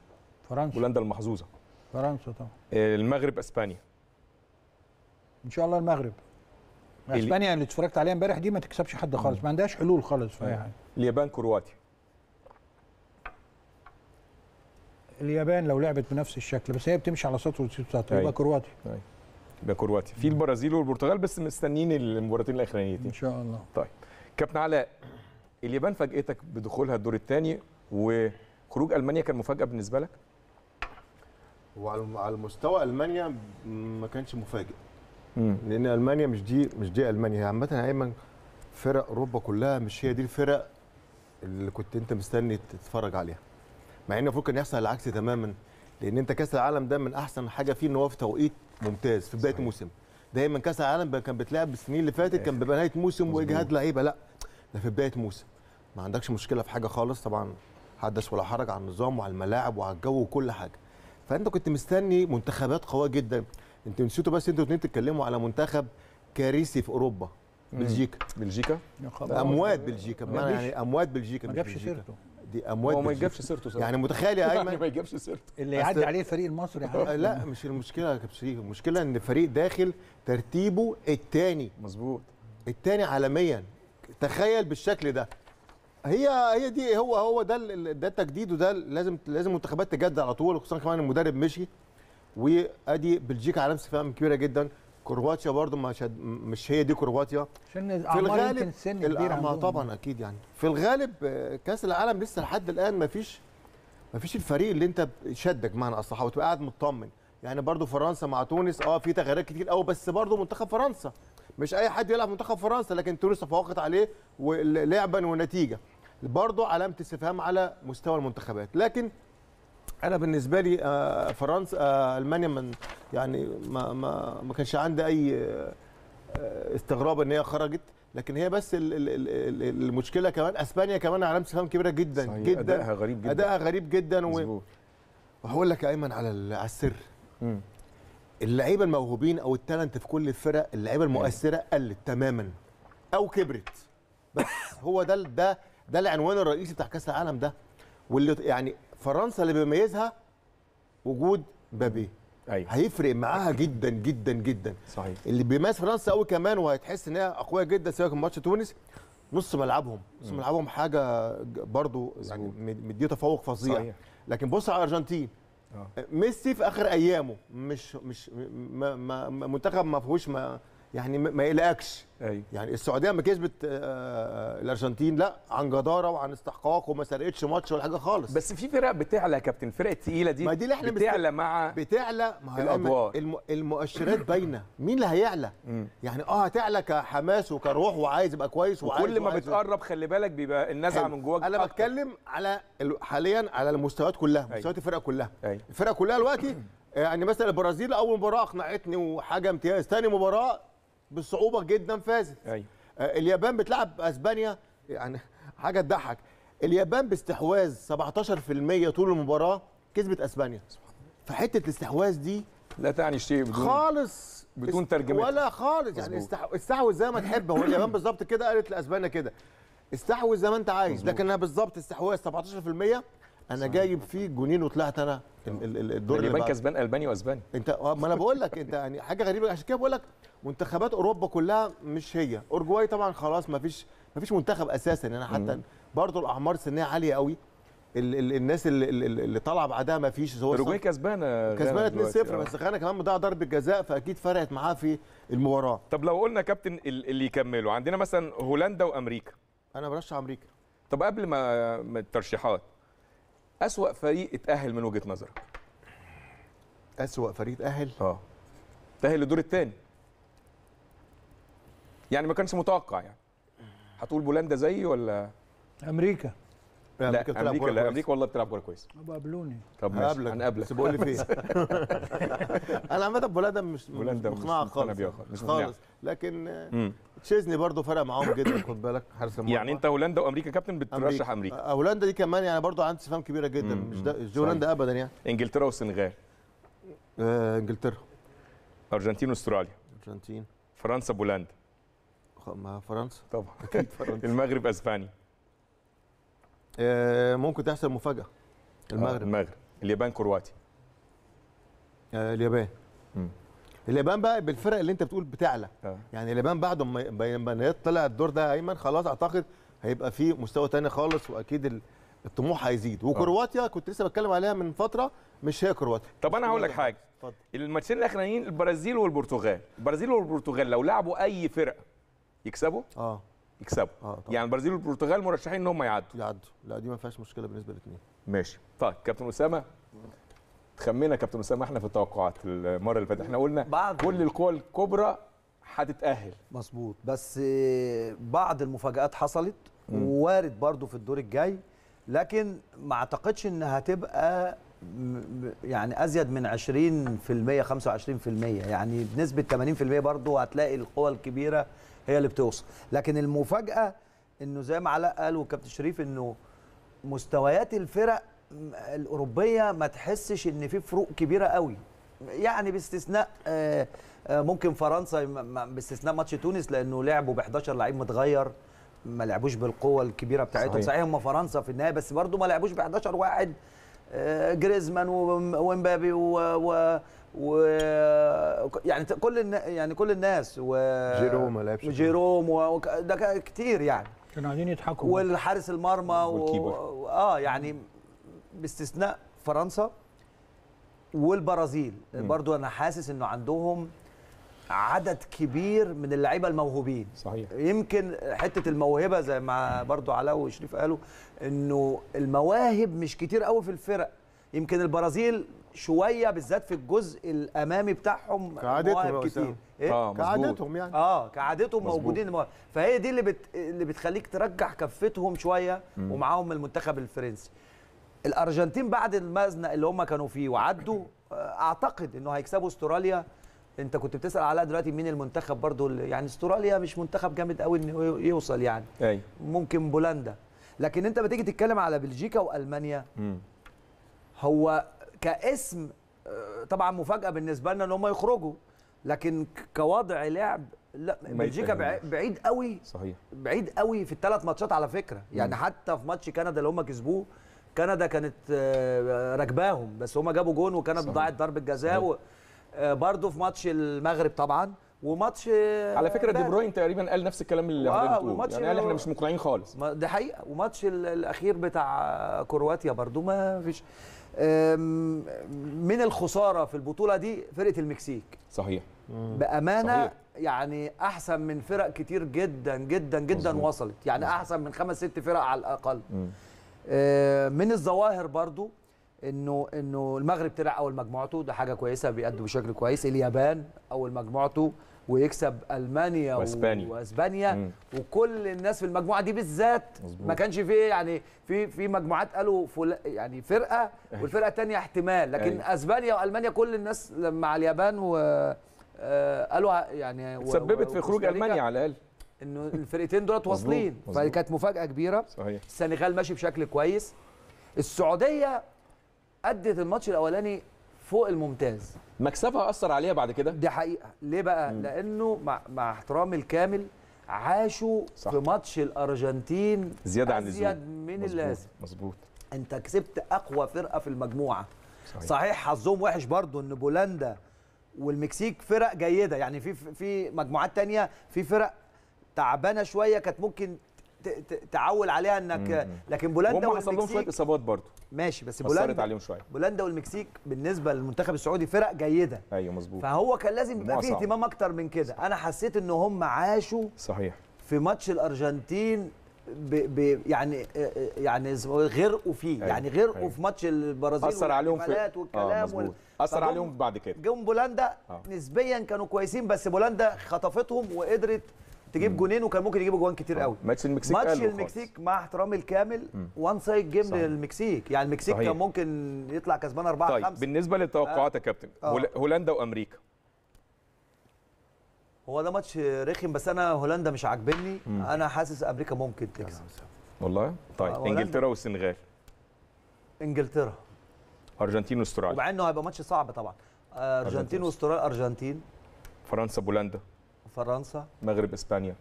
Speaker 1: فرنسا بولندا المحظوظه فرنسا طبعا المغرب اسبانيا
Speaker 3: ان شاء الله المغرب اسبانيا اللي اتفرجت عليها امبارح دي ما تكسبش حد خالص ما عندهاش حلول خالص في
Speaker 1: اليابان كرواتيا
Speaker 3: اليابان لو لعبت بنفس الشكل بس هي بتمشي على سطر بتاعتها يبقى طيب. كرواتيا طيب.
Speaker 1: يبقى كرواتيا في البرازيل والبرتغال بس مستنيين المباراتين الاخرانيتين ان شاء الله طيب كابتن علاء اليابان فاجئتك بدخولها الدور الثاني وخروج المانيا كان
Speaker 4: مفاجاه بالنسبه لك وعلى مستوى المانيا ما كانش مفاجئ مم. لان المانيا مش دي مش دي المانيا هي عامه ايمن فرق اوروبا كلها مش هي دي الفرق اللي كنت انت مستني تتفرج عليها مع ان المفروض كان يحصل العكس تماما لان انت كاس العالم ده من احسن حاجه فيه ان هو في توقيت ممتاز في بدايه الموسم دايما كاس العالم كان بتلعب بالسنين اللي فاتت كان بيبقى نهايه موسم واجهاد لعيبه لا ده في بدايه موسم ما عندكش مشكله في حاجه خالص طبعا حدث ولا حرج على النظام وعلى الملاعب وعلى الجو وكل حاجه فانت كنت مستني منتخبات قويه جدا انتوا نسيتوا بس انتوا الاثنين تتكلموا على منتخب كارثي في اوروبا بلجيكا بلجيكا اموات بلجيكا بمعنى يعني اموات بلجيكا ما جابش سيرته دي اموات هو ما يجابش سيرته صح يعني متخيل يا [LAUGHS] يعني ايمن ما يجابش سيرته اللي يعدي عليه الفريق المصري [LAUGHS] يعني. لا مش المشكله يا كابتن المشكله ان الفريق داخل ترتيبه الثاني مظبوط الثاني عالميا تخيل بالشكل ده هي هي دي هو هو ده ده التجديد وده لازم لازم المنتخبات تجدد على طول خصوصا كمان المدرب مشي وادي بلجيكا على نفس فهم كبيره جدا كرواتيا برضو مش مش هي دي كرواتيا عشان في الغالب السن كبير طبعا اكيد يعني في الغالب آه، كاس العالم لسه لحد الان ما فيش ما فيش الفريق اللي انت شدك معنى اصح وتبقى قاعد مطمن يعني برضو فرنسا مع تونس اه في تغييرات كتير قوي بس برضو منتخب فرنسا مش اي حد يلعب منتخب فرنسا لكن تونس تفوقت عليه لعبا ونتيجه برضو علامه استفهام على مستوى المنتخبات لكن انا بالنسبه لي آه، فرنسا آه، المانيا من يعني ما ما ما كانش عندي اي آه، استغراب ان هي خرجت لكن هي بس المشكله كمان اسبانيا كمان علامه استفهام كبيره جدا صحيح. جدا ادائها غريب جدا ادائها غريب جدا وهقول لك يا ايمن على على السر اللعيبه الموهوبين او التالنت في كل الفرق اللعيبه المؤثره قلت تماما او كبرت بس هو ده ده ده العنوان الرئيسي بتاع كاس العالم ده واللي يعني فرنسا اللي بيميزها وجود بابي أيوة. هيفرق معاها جدا جدا جدا صحيح اللي بيميز فرنسا قوي كمان وهتحس ان هي اقويه جدا سواء كان ماتش تونس نص ملعبهم نص ملعبهم حاجه برضو يعني مديه تفوق فظيع صحيح. لكن بص على الارجنتين آه. ميسي في اخر ايامه مش مش ما ما منتخب ما فيهوش ما يعني ما يقلقكش أيوة. يعني السعوديه ما كسبت آه، آه، الارجنتين لا عن جداره وعن استحقاق وما سرقتش ماتش ولا حاجه خالص بس في فرق بتعلى يا كابتن الفرق الثقيله دي ما دي اللي احنا بتعلى مع بتعلى مع الادوار الم... المؤشرات باينه مين اللي هيعلى يعني اه هتعلى كحماس وكروح وعايز يبقى كويس وعايز كل ما بتقرب خلي بالك بيبقى النزعه من جواك انا بتكلم على حاليا على المستويات كلها أيوة. مستويات الفرقه كلها أيوة. الفرقه كلها دلوقتي [CLEARS THROAT] يعني مثلا البرازيل اول مباراه اقنعتني وحاجه امتياز ثاني مباراه بصعوبه جدا فازت أيوة. آه، اليابان بتلعب اسبانيا يعني حاجه تضحك اليابان باستحواذ 17% طول المباراه كسبت اسبانيا فحته الاستحواذ دي لا تعني شيء بدون خالص بدون ترجمه ولا خالص يعني استحوذ زي ما تحب هو اليابان [COUGHS] بالظبط كده قالت لاسبانيا كده استحوذ زي ما انت عايز مزبوط. لكن انا بالظبط استحواذ 17% انا جايب فيه جونين وطلعت انا الدور اللي اليابان كسبان الباني واسبانيا انت آه، ما انا بقول لك انت يعني حاجه غريبه عشان كده بقول لك منتخبات اوروبا كلها مش هي اورجواي طبعا خلاص ما فيش ما فيش منتخب اساسا يعني حتى برضه الاعمار السنيه عاليه قوي ال ال الناس اللي, اللي طالعه بعدها ما فيش اوروجواي آه، كسبانه كسبانه 2-0 بس غانا كمان مضيع ضربه جزاء فاكيد فرقت معاه في المباراه
Speaker 1: طب لو قلنا كابتن اللي يكملوا عندنا مثلا هولندا وامريكا انا برشح امريكا طب قبل ما الترشيحات اسوا فريق اتاهل من وجهه نظرك
Speaker 4: اسوا فريق اتاهل اه اتاهل
Speaker 1: للدور الثاني يعني ما كانش متوقع يعني هتقول بولندا زيي ولا
Speaker 3: امريكا لا
Speaker 1: امريكا امريكا, لا أمريكا والله بتلعب كوره كويسه
Speaker 3: طب قابلوني طب ماشي هنقابلك بس بقول لي فين [LAUGHS] انا عامه بولندا مش
Speaker 6: مقنعه
Speaker 4: خالص مش خالص. لكن تشيزني برضو فرق معاهم جدا خد بالك حارس المرمى يعني انت هولندا وامريكا كابتن بترشح امريكا آه، هولندا دي كمان يعني برضو عندي استفهام كبيره جدا مم. مش ده هولندا ابدا يعني انجلترا والسنغال
Speaker 1: آه انجلترا ارجنتين واستراليا ارجنتين فرنسا بولندا ما فرنسا طبعا [LAUGHS] اكيد فرنسا المغرب اسبانيا
Speaker 4: آه ممكن تحصل مفاجاه آه، المغرب آه
Speaker 1: المغرب اليابان كرواتيا
Speaker 4: آه اليابان اليابان بقى بالفرق اللي انت بتقول بتعلى أه. يعني اليابان بعد ما طلع الدور ده ايمن خلاص اعتقد هيبقى في مستوى تاني خالص واكيد الطموح هيزيد وكرواتيا كنت لسه بتكلم عليها من فتره مش هي كرواتيا طب انا هقول لك حاجه اتفضل
Speaker 1: الماتشين الاخرانيين البرازيل والبرتغال البرازيل والبرتغال لو لعبوا اي فرقه يكسبوا اه يكسبوا آه طبعا. يعني البرازيل والبرتغال مرشحين ان هم يعدوا يعدوا لا دي ما فيهاش مشكله بالنسبه للاثنين ماشي طيب كابتن اسامه يا كابتن اسامه احنا في التوقعات المره اللي فاتت احنا قلنا بعض كل القوى الكبرى هتتاهل مظبوط بس آه، بعض المفاجات
Speaker 5: حصلت ووارد برضو في الدور الجاي لكن ما اعتقدش ان هتبقى يعني ازيد من 20% 25% يعني بنسبه 80% برضو هتلاقي القوى الكبيره هي اللي بتوصل لكن المفاجاه انه زي ما علاء قال وكابتن شريف انه مستويات الفرق الاوروبيه ما تحسش ان في فروق كبيره قوي يعني باستثناء آه، آه، ممكن فرنسا باستثناء ماتش تونس لانه لعبوا ب 11 لعيب متغير ما لعبوش بالقوه الكبيره بتاعتهم صحيح هم فرنسا في النهايه بس برضه ما لعبوش ب 11 واحد آه، جريزمان ومبابي و, و... و يعني كل النا... يعني كل الناس و جيروم ما لعبش جيروم و... ده كتير يعني
Speaker 3: كانوا قاعدين يضحكوا والحارس
Speaker 5: المرمى والكيبر و... اه يعني باستثناء فرنسا والبرازيل مم. برضو انا حاسس انه عندهم عدد كبير من اللعيبه الموهوبين صحيح يمكن حته الموهبه زي ما برضو علاء وشريف قالوا انه المواهب مش كتير قوي في الفرق يمكن البرازيل شويه بالذات في الجزء الامامي بتاعهم مواهب كتير إيه؟ آه كعادتهم يعني اه كعادتهم مزبوط. موجودين مواهب. فهي دي اللي بت... اللي بتخليك ترجح كفتهم شويه ومعاهم المنتخب الفرنسي الارجنتين بعد المزنق اللي هم كانوا فيه وعدوا آه، اعتقد انه هيكسبوا استراليا انت كنت بتسال على دلوقتي مين المنتخب برضو يعني استراليا مش منتخب جامد قوي انه يوصل يعني أي. ممكن بولندا لكن انت بتيجي تتكلم على بلجيكا والمانيا م. هو كاسم آه، طبعا مفاجاه بالنسبه لنا ان هم يخرجوا لكن كوضع لعب لا بلجيكا بعيد قوي صحيح بعيد قوي في الثلاث ماتشات على فكره يعني م. حتى في ماتش كندا اللي هم كسبوه كندا كانت آه، راكباهم بس هم جابوا جون وكندا ضاعت ضربه جزاء آه، برضه في ماتش المغرب طبعا وماتش آه، على فكره دي بروين تقريبا قال نفس الكلام اللي آه حضرتك بتقوله يعني قال احنا مش مقنعين خالص دي حقيقه وماتش الاخير بتاع كرواتيا برضه ما فيش من الخساره في البطوله دي فرقه المكسيك صحيح
Speaker 6: بامانه
Speaker 5: صحيح. يعني احسن من فرق كتير جدا جدا جدا مزبوط. وصلت يعني احسن من خمس ست فرق على الاقل مم. آه، من الظواهر برضو انه انه المغرب طلع اول مجموعته ده حاجه كويسه بيأدوا بشكل كويس اليابان اول مجموعته ويكسب المانيا واسبانيا واسبانيا وكل الناس في المجموعه دي بالذات ما كانش فيه يعني في في مجموعات قالوا فل... يعني فرقه إيه. والفرقه الثانيه احتمال لكن أي. اسبانيا والمانيا كل الناس مع اليابان و آه، قالوا يعني سببت و... في خروج المانيا على الاقل انه الفرقتين دولت واصلين فكانت مفاجاه كبيره صحيح السنغال ماشي بشكل كويس السعوديه ادت الماتش الاولاني فوق الممتاز مكسبها اثر عليها بعد كده دي حقيقه ليه بقى مم. لانه مع, مع احترامي الكامل عاشوا صح. في ماتش الارجنتين زياده عن اللزوم زياد من اللازم مظبوط انت كسبت اقوى فرقه في المجموعه صحيح, صحيح حظهم وحش برضو ان بولندا والمكسيك فرق جيده يعني في في مجموعات تانية في فرق تعبانه شويه كانت ممكن تعول عليها انك لكن بولندا والمكسيك حصل لهم شويه اصابات برضه ماشي بس بولندا عليهم شويه بولندا والمكسيك بالنسبه للمنتخب السعودي فرق جيده ايوه مظبوط فهو كان لازم يبقى فيه اهتمام اكتر من كده انا حسيت ان هم عاشوا صحيح في ماتش الارجنتين ب ب يعني يعني غرقوا فيه أيوة. يعني غرقوا أيوة. في ماتش البرازيل اثر عليهم في آه، والكلام آه وال... اثر عليهم بعد كده جم بولندا آه. نسبيا كانوا كويسين بس بولندا خطفتهم وقدرت تجيب جونين وكان ممكن يجيب جوان كتير آه. قوي ماتش المكسيك ماتش المكسيك مع احترامي الكامل وان سايد جيم للمكسيك يعني المكسيك صحيح. كان ممكن يطلع كسبان 4 5 طيب بالنسبه للتوقعات يا
Speaker 1: كابتن آه. هولندا وامريكا
Speaker 5: هو ده ماتش رخم بس انا هولندا مش عاجبني انا حاسس امريكا ممكن
Speaker 1: تكسب والله طيب آه انجلترا والسنغال انجلترا ارجنتين واستراليا
Speaker 5: مع انه هيبقى ماتش صعب طبعا آه، ارجنتين
Speaker 1: واستراليا ارجنتين فرنسا بولندا فرنسا مغرب اسبانيا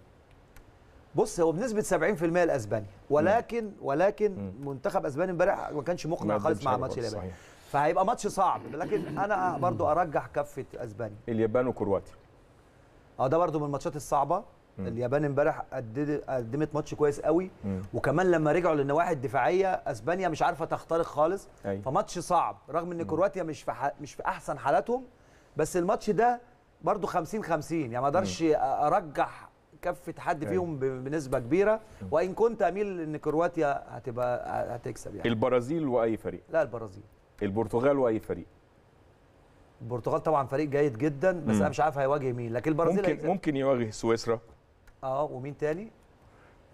Speaker 5: بص هو بنسبه 70% لاسبانيا ولكن مم. ولكن مم. منتخب اسبانيا امبارح ما كانش مقنع خالص مع ماتش اليابان
Speaker 1: فهيبقى ماتش صعب
Speaker 5: لكن [CLEARS THROAT] انا برضو ارجح كفه اسبانيا
Speaker 1: اليابان وكرواتيا
Speaker 5: اه ده برضو من الماتشات الصعبه مم. اليابان امبارح قدمت ماتش كويس قوي مم. وكمان لما رجعوا للنواحي الدفاعيه اسبانيا مش عارفه تخترق خالص أي. فماتش صعب رغم ان كرواتيا مش في مش في احسن حالاتهم بس الماتش ده برضه 50 50 يعني ما اقدرش ارجح كفه حد أيوة. فيهم بنسبه كبيره وان كنت اميل ان كرواتيا هتبقى هتكسب يعني
Speaker 1: البرازيل واي فريق لا البرازيل البرتغال واي فريق
Speaker 5: البرتغال طبعا فريق جيد جدا بس انا مش عارف هيواجه مين لكن البرازيل ممكن هيكسب.
Speaker 1: ممكن يواجه سويسرا
Speaker 5: اه ومين تاني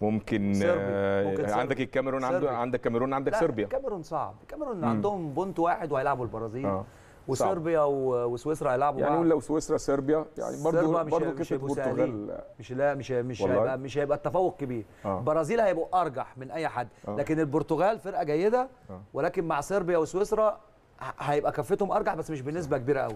Speaker 1: ممكن, سيربي. آه، ممكن سيربي. عندك الكاميرون عندك كاميرون عندك صربيا
Speaker 5: الكاميرون صعب الكاميرون عندهم بونت واحد وهيلعبوا البرازيل آه. وصربيا وسويسرا هيلعبوا يعني نقول لو
Speaker 1: سويسرا صربيا يعني برضه برضه كسبت البرتغال
Speaker 5: مش لا مش مش هيبقى مش هيبقى التفوق كبير آه. البرازيل هيبقوا ارجح من اي حد آه. لكن البرتغال فرقه جيده آه. ولكن مع صربيا وسويسرا هيبقى كفتهم ارجح بس مش بنسبه كبيره قوي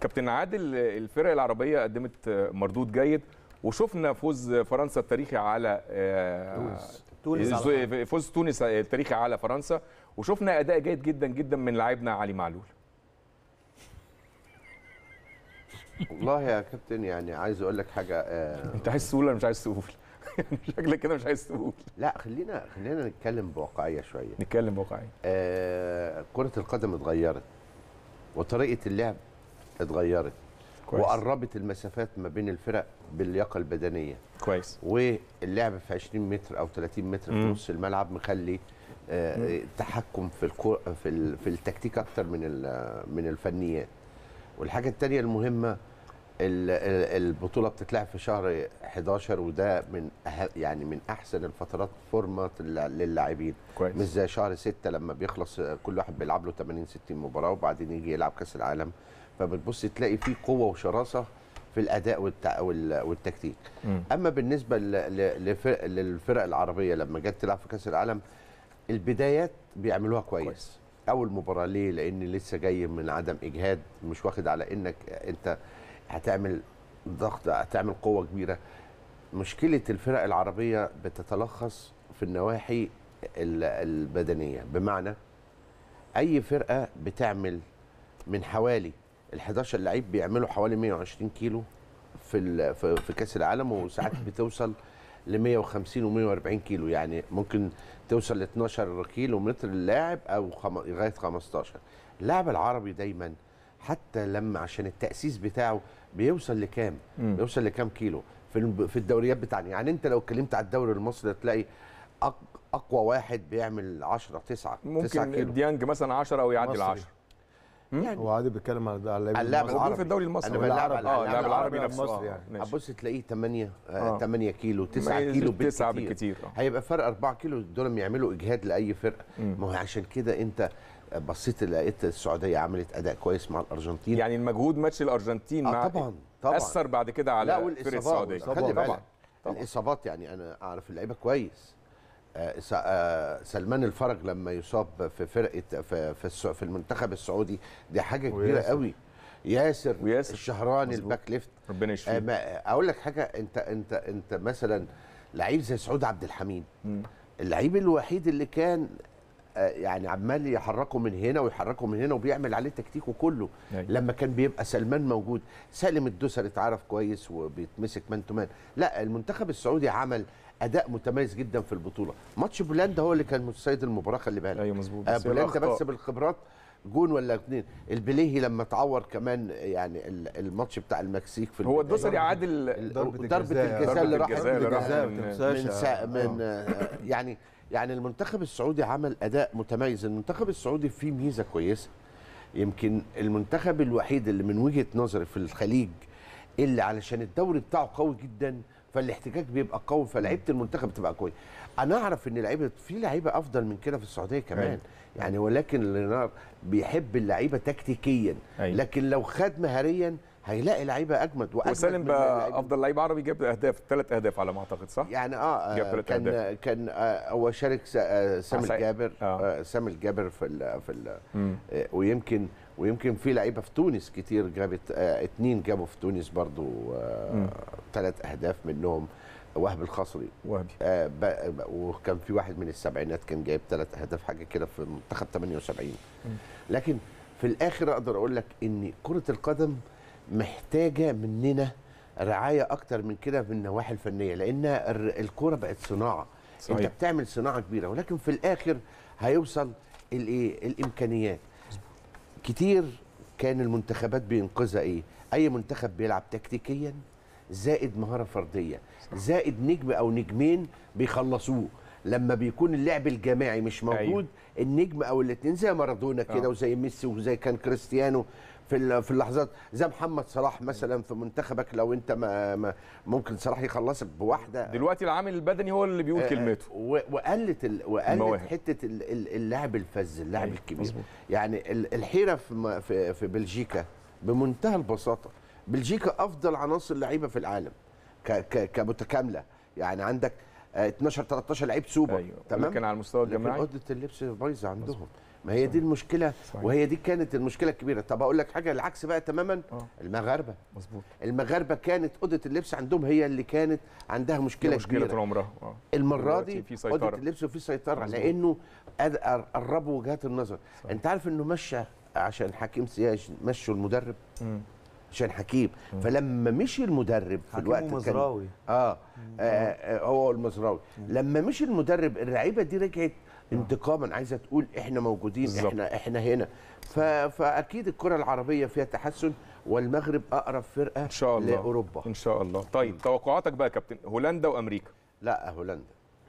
Speaker 1: كابتن عادل الفرق العربيه قدمت مردود جيد وشفنا فوز فرنسا التاريخي على آه، تونس تونس فوز تونس التاريخي على فرنسا وشفنا اداء جيد جدا جدا من لاعبنا علي معلول
Speaker 7: والله يا كابتن يعني عايز اقول لك حاجه آه انت عايز تقول ولا مش عايز تقول؟ [LAUGHS] شكلك كده مش عايز تقول لا خلينا خلينا نتكلم بواقعيه شويه نتكلم بواقعيه آه كره القدم اتغيرت وطريقه اللعب اتغيرت كويس. وقربت المسافات ما بين الفرق باللياقه البدنيه كويس واللعب في 20 متر او 30 متر في نص الملعب مخلي التحكم آه، تحكم في الكو... في, في التكتيك اكتر من من الفنيات والحاجه الثانيه المهمه البطوله بتتلعب في شهر 11 وده من أه-, يعني من احسن الفترات فورمه للاعبين مش زي شهر 6 لما بيخلص كل واحد بيلعب له 80 60 مباراه وبعدين يجي يلعب كاس العالم فبتبص تلاقي فيه قوه وشراسه في الاداء والتكتيك اما بالنسبه للفرق, العربيه لما جت تلعب في كاس العالم البدايات بيعملوها كويس. اول مباراه ليه لان لسه جاي من عدم اجهاد مش واخد على انك انت هتعمل ضغط هتعمل قوه كبيره مشكله الفرق العربيه بتتلخص في النواحي البدنيه بمعنى اي فرقه بتعمل من حوالي ال 11 لعيب بيعملوا حوالي 120 كيلو في في كاس العالم وساعات [COUGHS] بتوصل ل 150 و140 كيلو يعني ممكن توصل ل 12 كيلو متر اللاعب او لغايه 15 اللاعب العربي دايما حتى لما عشان التاسيس بتاعه بيوصل لكام بيوصل لكام كيلو في في الدوريات بتاعنا يعني انت لو اتكلمت على الدوري المصري هتلاقي اقوى واحد بيعمل 10 9 ممكن 9 كيلو
Speaker 1: ديانج مثلا 10 او يعدي ال 10
Speaker 7: يعني هو عادي بيتكلم على اللاعب العربي في الدوري المصري اللاعب العربي اه اللاعب العربي نفسه آه، يعني ابص تلاقيه 8 آه 8 آه. كيلو 9 كيلو بالكتير 9 بالكتير آه. هيبقى فرق 4 كيلو دول يعملوا اجهاد لاي فرقه ما هو عشان كده انت بصيت لقيت السعوديه عملت اداء كويس مع الارجنتين يعني المجهود ماتش الارجنتين آه مع طبعا طبعا اثر
Speaker 1: بعد كده على فرقه السعوديه خلي بالك
Speaker 7: الاصابات يعني انا اعرف اللعيبه كويس آه، آه، سلمان الفرج لما يصاب في فرقه في في, في المنتخب السعودي دي حاجه كبيره قوي ياسر, وياسر. الشهراني الباك ليفت ربنا يشفيه آه، اقول لك حاجه انت انت انت مثلا لعيب زي سعود عبد الحميد اللعيب الوحيد اللي كان آه، يعني عمال يحركه من هنا ويحركه من هنا وبيعمل عليه تكتيكه كله أي. أيوة. لما كان بيبقى سلمان موجود سالم الدوسري اتعرف كويس وبيتمسك مان تو مان لا المنتخب السعودي عمل اداء متميز جدا في البطوله ماتش بولندا هو اللي كان متسيد المباراه خلي بالك ايوه مظبوط آه، بس بولندا بس بالخبرات جون ولا اثنين البليهي لما اتعور كمان يعني الماتش بتاع المكسيك في هو الدوسري عادل ضربه الجزاء اللي راحت من, من, من, من آه، يعني يعني المنتخب السعودي عمل اداء متميز المنتخب السعودي فيه ميزه كويسه يمكن المنتخب الوحيد اللي من وجهه نظري في الخليج اللي علشان الدوري بتاعه قوي جدا فالاحتكاك بيبقى قوي فلعيبه المنتخب بتبقى كويس انا اعرف ان لعيبه في لعيبه افضل من كده في السعوديه أيوه. كمان أي. يعني ولكن اللي بيحب اللعيبه تكتيكيا أي. أيوه. لكن لو خد مهاريا هيلاقي لعيبه اجمد واجمد وسالم بقى
Speaker 1: افضل لعيب عربي جاب اهداف ثلاث اهداف على ما اعتقد صح؟ يعني اه, آه، جاب كان أهداف.
Speaker 7: كان آه، هو آه شارك آه سامي الجابر آه. آه، سامي الجابر في الـ في ال ويمكن ويمكن في لعيبه في تونس كتير جابت اثنين جابوا في تونس برضو ثلاث اهداف منهم وهب الخصري وهبي آه وكان في واحد من السبعينات كان جايب ثلاث اهداف حاجه كده في منتخب 78 م. لكن في الاخر اقدر اقول لك ان كره القدم محتاجه مننا رعايه اكتر من كده في النواحي الفنيه لان الكوره بقت صناعه صحيح. انت بتعمل صناعه كبيره ولكن في الاخر هيوصل الايه الامكانيات كتير كان المنتخبات بينقذها ايه اي منتخب بيلعب تكتيكيا زائد مهاره فرديه زائد نجم او نجمين بيخلصوه لما بيكون اللعب الجماعي مش موجود أيوه. النجم او الاثنين زي مارادونا كده آه. وزي ميسي وزي كان كريستيانو في في اللحظات زي محمد صلاح مثلا في منتخبك لو انت ما, ممكن صلاح يخلصك بواحده
Speaker 1: دلوقتي العامل البدني هو اللي بيقول آه، كلمته
Speaker 7: آه، وقلت وقلت حته اللاعب الفذ اللاعب الكبير يعني الحيره في في, بلجيكا بمنتهى البساطه بلجيكا افضل عناصر لعيبه في العالم كمتكامله يعني عندك 12 آه، 13 لعيب سوبر أيوة. تمام لكن على المستوى الجماعي اوضه اللبس بايظه عندهم مزبوط. ما هي دي المشكله صحيح. وهي دي كانت المشكله الكبيره طب اقول لك حاجه العكس بقى تماما أوه. المغاربه مظبوط المغاربه كانت اوضه اللبس عندهم هي اللي كانت عندها مشكله, مشكلة كبيره عمرها أوه. المره دي اوضه اللبس وفي سيطره مزبوط. لانه قربوا وجهات النظر صحيح. انت عارف انه مشى عشان حكيم سياج مشوا المدرب مم. عشان حكيم مم. فلما مشي المدرب في الوقت المزراوي كان... آه. آه, آه, آه هو المزراوي مم. لما مشي المدرب اللعيبه دي رجعت آه. انتقاما عايزه تقول احنا موجودين بالزبط. احنا احنا هنا فاكيد الكره العربيه فيها تحسن والمغرب اقرب فرقه إن شاء الله.
Speaker 1: لاوروبا ان شاء الله طيب توقعاتك بقى يا كابتن هولندا وامريكا لا هولندا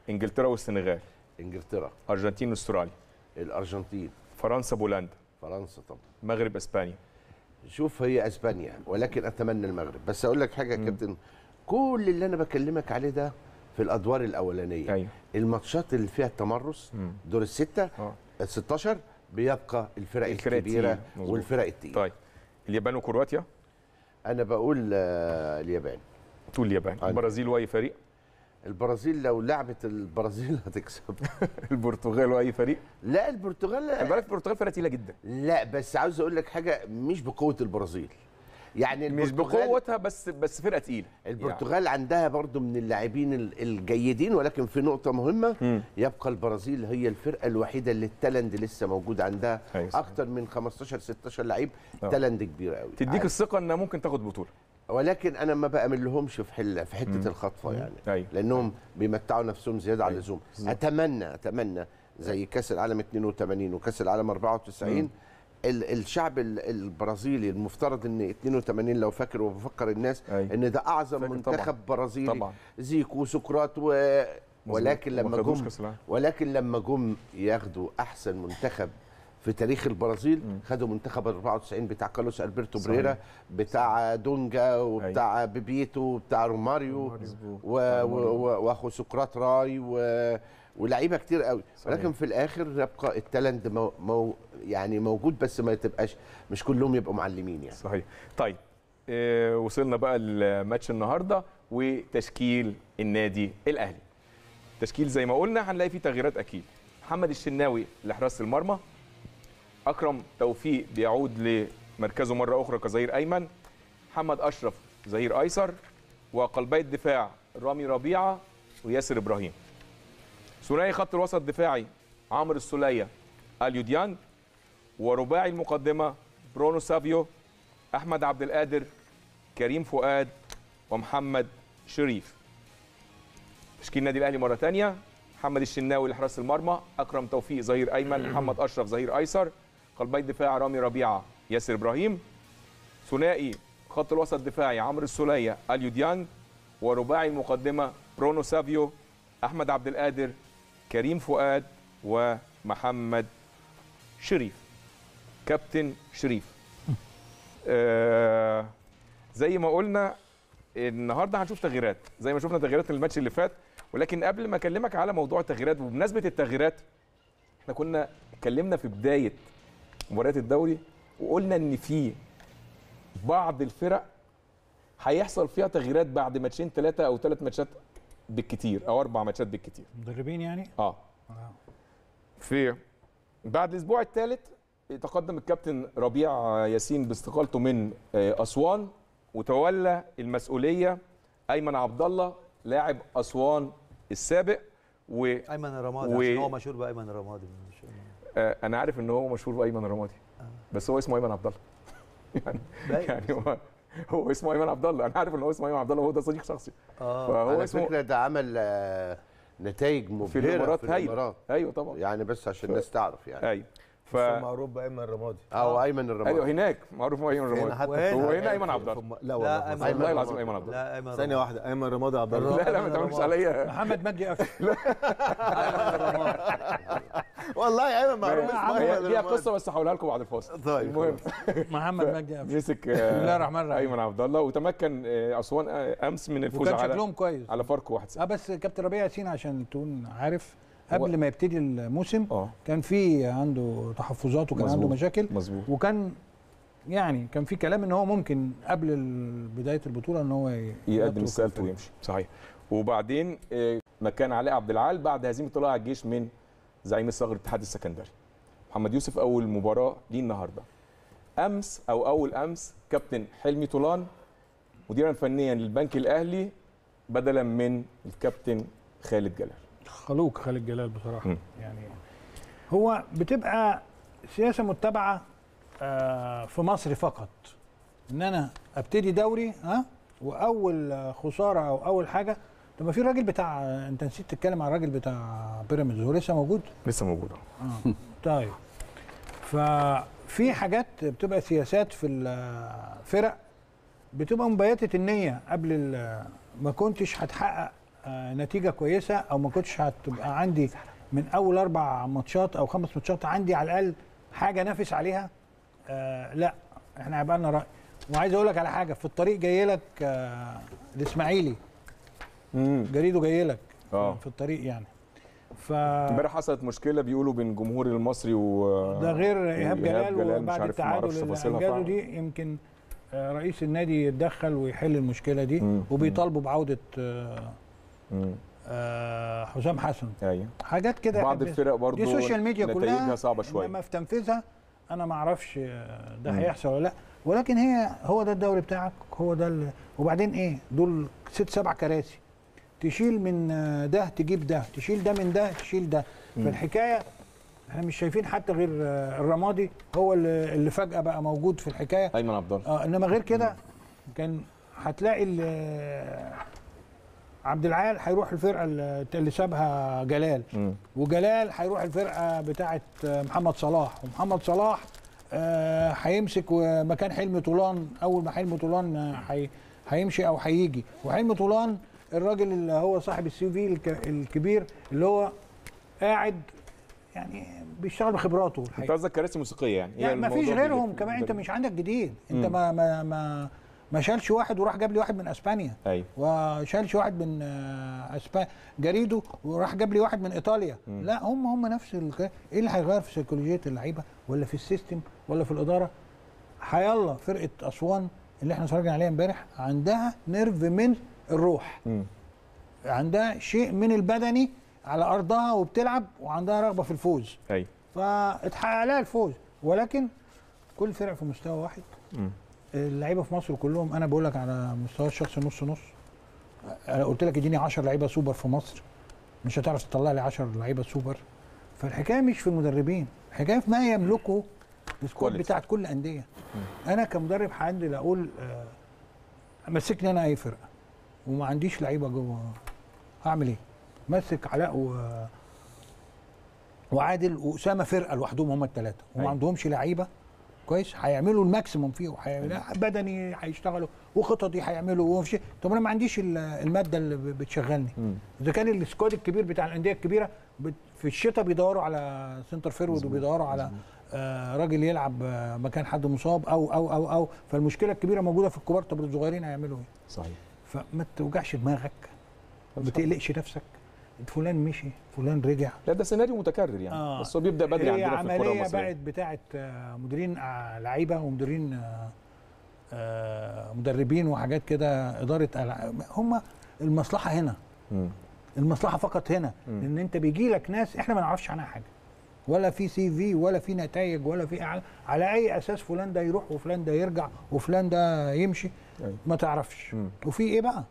Speaker 1: انجلترا والسنغال انجلترا ارجنتين واستراليا الارجنتين فرنسا بولندا
Speaker 7: فرنسا طبعا المغرب اسبانيا شوف هي اسبانيا ولكن اتمنى المغرب بس اقول لك حاجه يا كابتن كل اللي انا بكلمك عليه ده في الادوار الاولانيه أيوه. الماتشات اللي فيها التمرس دور السته آه. ال 16 بيبقى الفرق, الفرق الكبيره والفرق
Speaker 1: التقيله طيب اليابان وكرواتيا انا
Speaker 7: بقول آه، اليابان تقول اليابان أيوه. البرازيل واي فريق البرازيل لو لعبت البرازيل [LAUGHS] هتكسب [LAUGHS] البرتغال واي فريق لا البرتغال بالك البرتغال فرقه تقيله جدا لا بس عاوز اقول لك حاجه مش بقوه البرازيل يعني مش بقوتها
Speaker 1: بس بس فرقه
Speaker 3: تقيله
Speaker 7: البرتغال يعني. عندها برضو من اللاعبين الجيدين ولكن في نقطه مهمه م. يبقى البرازيل هي الفرقه الوحيده اللي التالنت لسه موجود عندها اكثر من 15 16 لعيب آه. تالنت كبير قوي تديك عارف. الثقه انها ممكن تاخد بطوله ولكن انا ما باملهمش في حل في حته الخطفه يعني أيوة. لانهم بيمتعوا نفسهم زياده عن أيوة. اللزوم اتمنى اتمنى زي كاس العالم 82 وكاس العالم 94 الشعب البرازيلي المفترض ان 82 لو فاكر وبفكر الناس أي. ان ده اعظم منتخب طبعًا. برازيلي طبعًا. زيكو وسكرات و... ولكن لما جم ولكن لما جم ياخدوا احسن منتخب في تاريخ البرازيل خدوا منتخب 94 بتاع كارلوس البرتو بريرا بتاع دونجا وبتاع بيبيتو وبتاع روماريو واخو سقراط راي و... ولاعيبه كتير قوي صحيح. ولكن في الاخر يبقى التالنت مو مو يعني موجود
Speaker 1: بس ما تبقاش مش كلهم يبقوا معلمين يعني صحيح طيب آه وصلنا بقى لماتش النهارده وتشكيل النادي الاهلي تشكيل زي ما قلنا هنلاقي فيه تغييرات اكيد محمد الشناوي لحراس المرمى اكرم توفيق بيعود لمركزه مره اخرى كظهير ايمن محمد اشرف ظهير ايسر وقلبي الدفاع رامي ربيعه وياسر ابراهيم ثنائي خط الوسط الدفاعي عمرو السليه اليو ديانج ورباعي المقدمه برونو سافيو احمد عبد القادر كريم فؤاد ومحمد شريف تشكيل النادي الاهلي مره ثانيه محمد الشناوي لحراس المرمى اكرم توفيق ظهير ايمن محمد اشرف ظهير ايسر قلبي الدفاع رامي ربيعه ياسر ابراهيم ثنائي خط الوسط الدفاعي عمرو السليه اليو ديانج ورباعي المقدمه برونو سافيو احمد عبد القادر كريم فؤاد ومحمد شريف كابتن شريف آه زي ما قلنا النهارده هنشوف تغييرات زي ما شفنا تغييرات الماتش اللي فات ولكن قبل ما اكلمك على موضوع التغييرات وبمناسبه التغييرات احنا كنا اتكلمنا في بدايه مباريات الدوري وقلنا ان في بعض الفرق هيحصل فيها تغييرات بعد ماتشين ثلاثه او ثلاث ماتشات بالكتير او اربع ماتشات بالكتير
Speaker 3: مدربين يعني
Speaker 1: اه, آه. في بعد الاسبوع الثالث تقدم الكابتن ربيع ياسين باستقالته من آه، اسوان وتولى المسؤوليه ايمن عبد الله لاعب اسوان السابق و ايمن
Speaker 5: الرمادي و... عشان هو مشهور بايمن الرمادي مش...
Speaker 1: آه انا عارف ان هو مشهور بايمن الرمادي آه. بس هو اسمه ايمن عبد الله يعني, [LAUGHS] يعني هو [LAUGHS] هو اسمه ايمن عبد الله انا عارف ان هو اسمه ايمن عبد الله وهو ده صديق شخصي اه على اسمه فكره ده عمل آه، نتائج مبهره في
Speaker 7: الامارات, في الإمارات. ايوه ايوه طبعا يعني بس عشان الناس تعرف يعني ايوه ف معروف
Speaker 4: بايمن الرمادي او آه، ايمن الرمادي ايوه هناك معروف ايمن الرمادي حتى هو هنا ايمن عبد الله لا والله العظيم ايمن عبد الله ثانيه واحده ايمن الرمادي عبد الله لا لا
Speaker 3: ما تعملش عليا محمد مجدي قفشه [LAUGHS] والله ايمن معروف اسمه
Speaker 1: قصه بس هقولها لكم بعد الفاصل طيب المهم
Speaker 3: [LAUGHS] محمد مجدي قفشه
Speaker 1: مسك بسم الله آه، الرحمن الرحيم ايمن عبد الله وتمكن آه، اسوان امس من الفوز على شكلهم كويس على فاركو واحد
Speaker 3: اه بس كابتن ربيع ياسين عشان تكون عارف قبل ما يبتدي الموسم أوه. كان في عنده تحفظات وكان مزبوط. عنده مشاكل مزبوط. وكان يعني كان في كلام ان هو ممكن قبل بدايه البطوله ان هو
Speaker 1: يقدم استقالته ويمشي صحيح وبعدين آه، مكان علاء عبد العال بعد هزيمه طلائع الجيش من زعيم الصغر الاتحاد السكندري محمد يوسف اول مباراه ليه النهارده امس او اول امس كابتن حلمي طولان مديرا فنيا للبنك الاهلي بدلا من الكابتن خالد جلال
Speaker 3: خلوق خالد جلال بصراحه م. يعني هو بتبقى سياسه متبعه آه، في مصر فقط ان انا ابتدي دوري ها واول خساره او اول حاجه طب ما في راجل بتاع انت نسيت تتكلم على الراجل بتاع بيراميدز هو لسه موجود؟ لسه موجود اه طيب ففي حاجات بتبقى سياسات في الفرق بتبقى مبيتة النية قبل ما كنتش هتحقق آه، نتيجه كويسه او ما كنتش هتبقى عندي من اول اربع ماتشات او خمس ماتشات عندي على الاقل حاجه نافس عليها آه لا احنا هيبقى لنا راي وعايز اقول لك على حاجه في الطريق جاي لك آه الاسماعيلي جريده جاي لك آه. في الطريق يعني ف امبارح
Speaker 1: حصلت مشكله بيقولوا بين جمهور المصري و ده غير إيه، ايهاب جلال, جلال وبعد التعادل اللي جاله
Speaker 3: دي يمكن آه، رئيس النادي يتدخل ويحل المشكله دي وبيطالبوا بعوده آه، آه حسام حسن ايوه حاجات كده بعض الفرق برضه دي سوشيال ميديا كلها صعبه شويه لما في تنفيذها انا ما اعرفش آه، ده هيحصل ولا لا ولكن هي هو ده الدوري بتاعك هو ده وبعدين ايه دول ست سبع كراسي تشيل من آه، ده تجيب ده تشيل ده من ده تشيل ده فالحكايه احنا مش شايفين حتى غير آه، الرمادي هو اللي, اللي فجاه بقى موجود في الحكايه
Speaker 1: ايمن عبد الله آه
Speaker 3: انما غير كده كان هتلاقي عبد العال هيروح الفرقه اللي سابها جلال م. وجلال هيروح الفرقه بتاعه محمد صلاح ومحمد صلاح آه، هيمسك مكان حلمي طولان اول ما حلمي طولان آه، هيمشي او هيجي وحلمي طولان الراجل اللي هو صاحب السي في الكبير اللي هو قاعد يعني بيشتغل بخبراته الحقيقة. انت قصدك
Speaker 1: كراسي موسيقيه يعني يعني ما فيش غيرهم كمان انت
Speaker 3: مش عندك جديد انت ما ما ما ما شالش واحد وراح جاب لي واحد من اسبانيا ايوه وشالش واحد من آه، اسبانيا جريدو وراح جاب لي واحد من ايطاليا م. لا هم هم نفس ايه اللي هيغير في سيكولوجيه اللعيبه ولا في السيستم ولا في الاداره حيلا فرقه اسوان اللي احنا اتفرجنا عليها امبارح عندها نيرف من الروح م. عندها شيء من البدني على ارضها وبتلعب وعندها رغبه في الفوز ايوه فاتحقق لها الفوز ولكن كل فرق في مستوى واحد م. اللعيبه في مصر كلهم انا بقول لك على مستوى الشخص نص نص انا قلت لك اديني 10 لعيبه سوبر في مصر مش هتعرف تطلع لي 10 لعيبه سوبر فالحكايه مش في المدربين الحكايه في ما يملكه السكواد بتاعت كل انديه انا كمدرب حد لا اقول آه، مسكني انا اي فرقه وما عنديش لعيبه جوه هعمل ايه مسك علاء و آه، وعادل واسامه فرقه لوحدهم هم الثلاثه وما أيوة. عندهمش لعيبه كويس هيعملوا الماكسيموم فيه وهيعملوا بدني هيشتغلوا وخططي هيعملوا ومفيش طب انا ما عنديش الماده اللي بتشغلني اذا كان السكواد الكبير بتاع الانديه الكبيره في الشتاء بيدوروا على سنتر فيرود وبيدوروا على آه، راجل يلعب آه، مكان حد مصاب او او او او فالمشكله الكبيره موجوده في الكبار طب الصغيرين هيعملوا ايه؟ صحيح فما توجعش دماغك ما بتقلقش نفسك فلان مشي فلان رجع لا ده سيناريو متكرر يعني آه. بس هو بيبدا بدري عندنا في الكره المصريه بقت بتاعه آه، مديرين آه، لعيبه ومديرين آه، مدربين وحاجات كده اداره هم المصلحه هنا م. المصلحه فقط هنا م. ان انت بيجي لك ناس احنا ما نعرفش عنها حاجه ولا في سي في ولا في نتائج ولا في على اي اساس فلان ده يروح وفلان ده يرجع وفلان ده يمشي أيوه. ما تعرفش م. وفي ايه بقى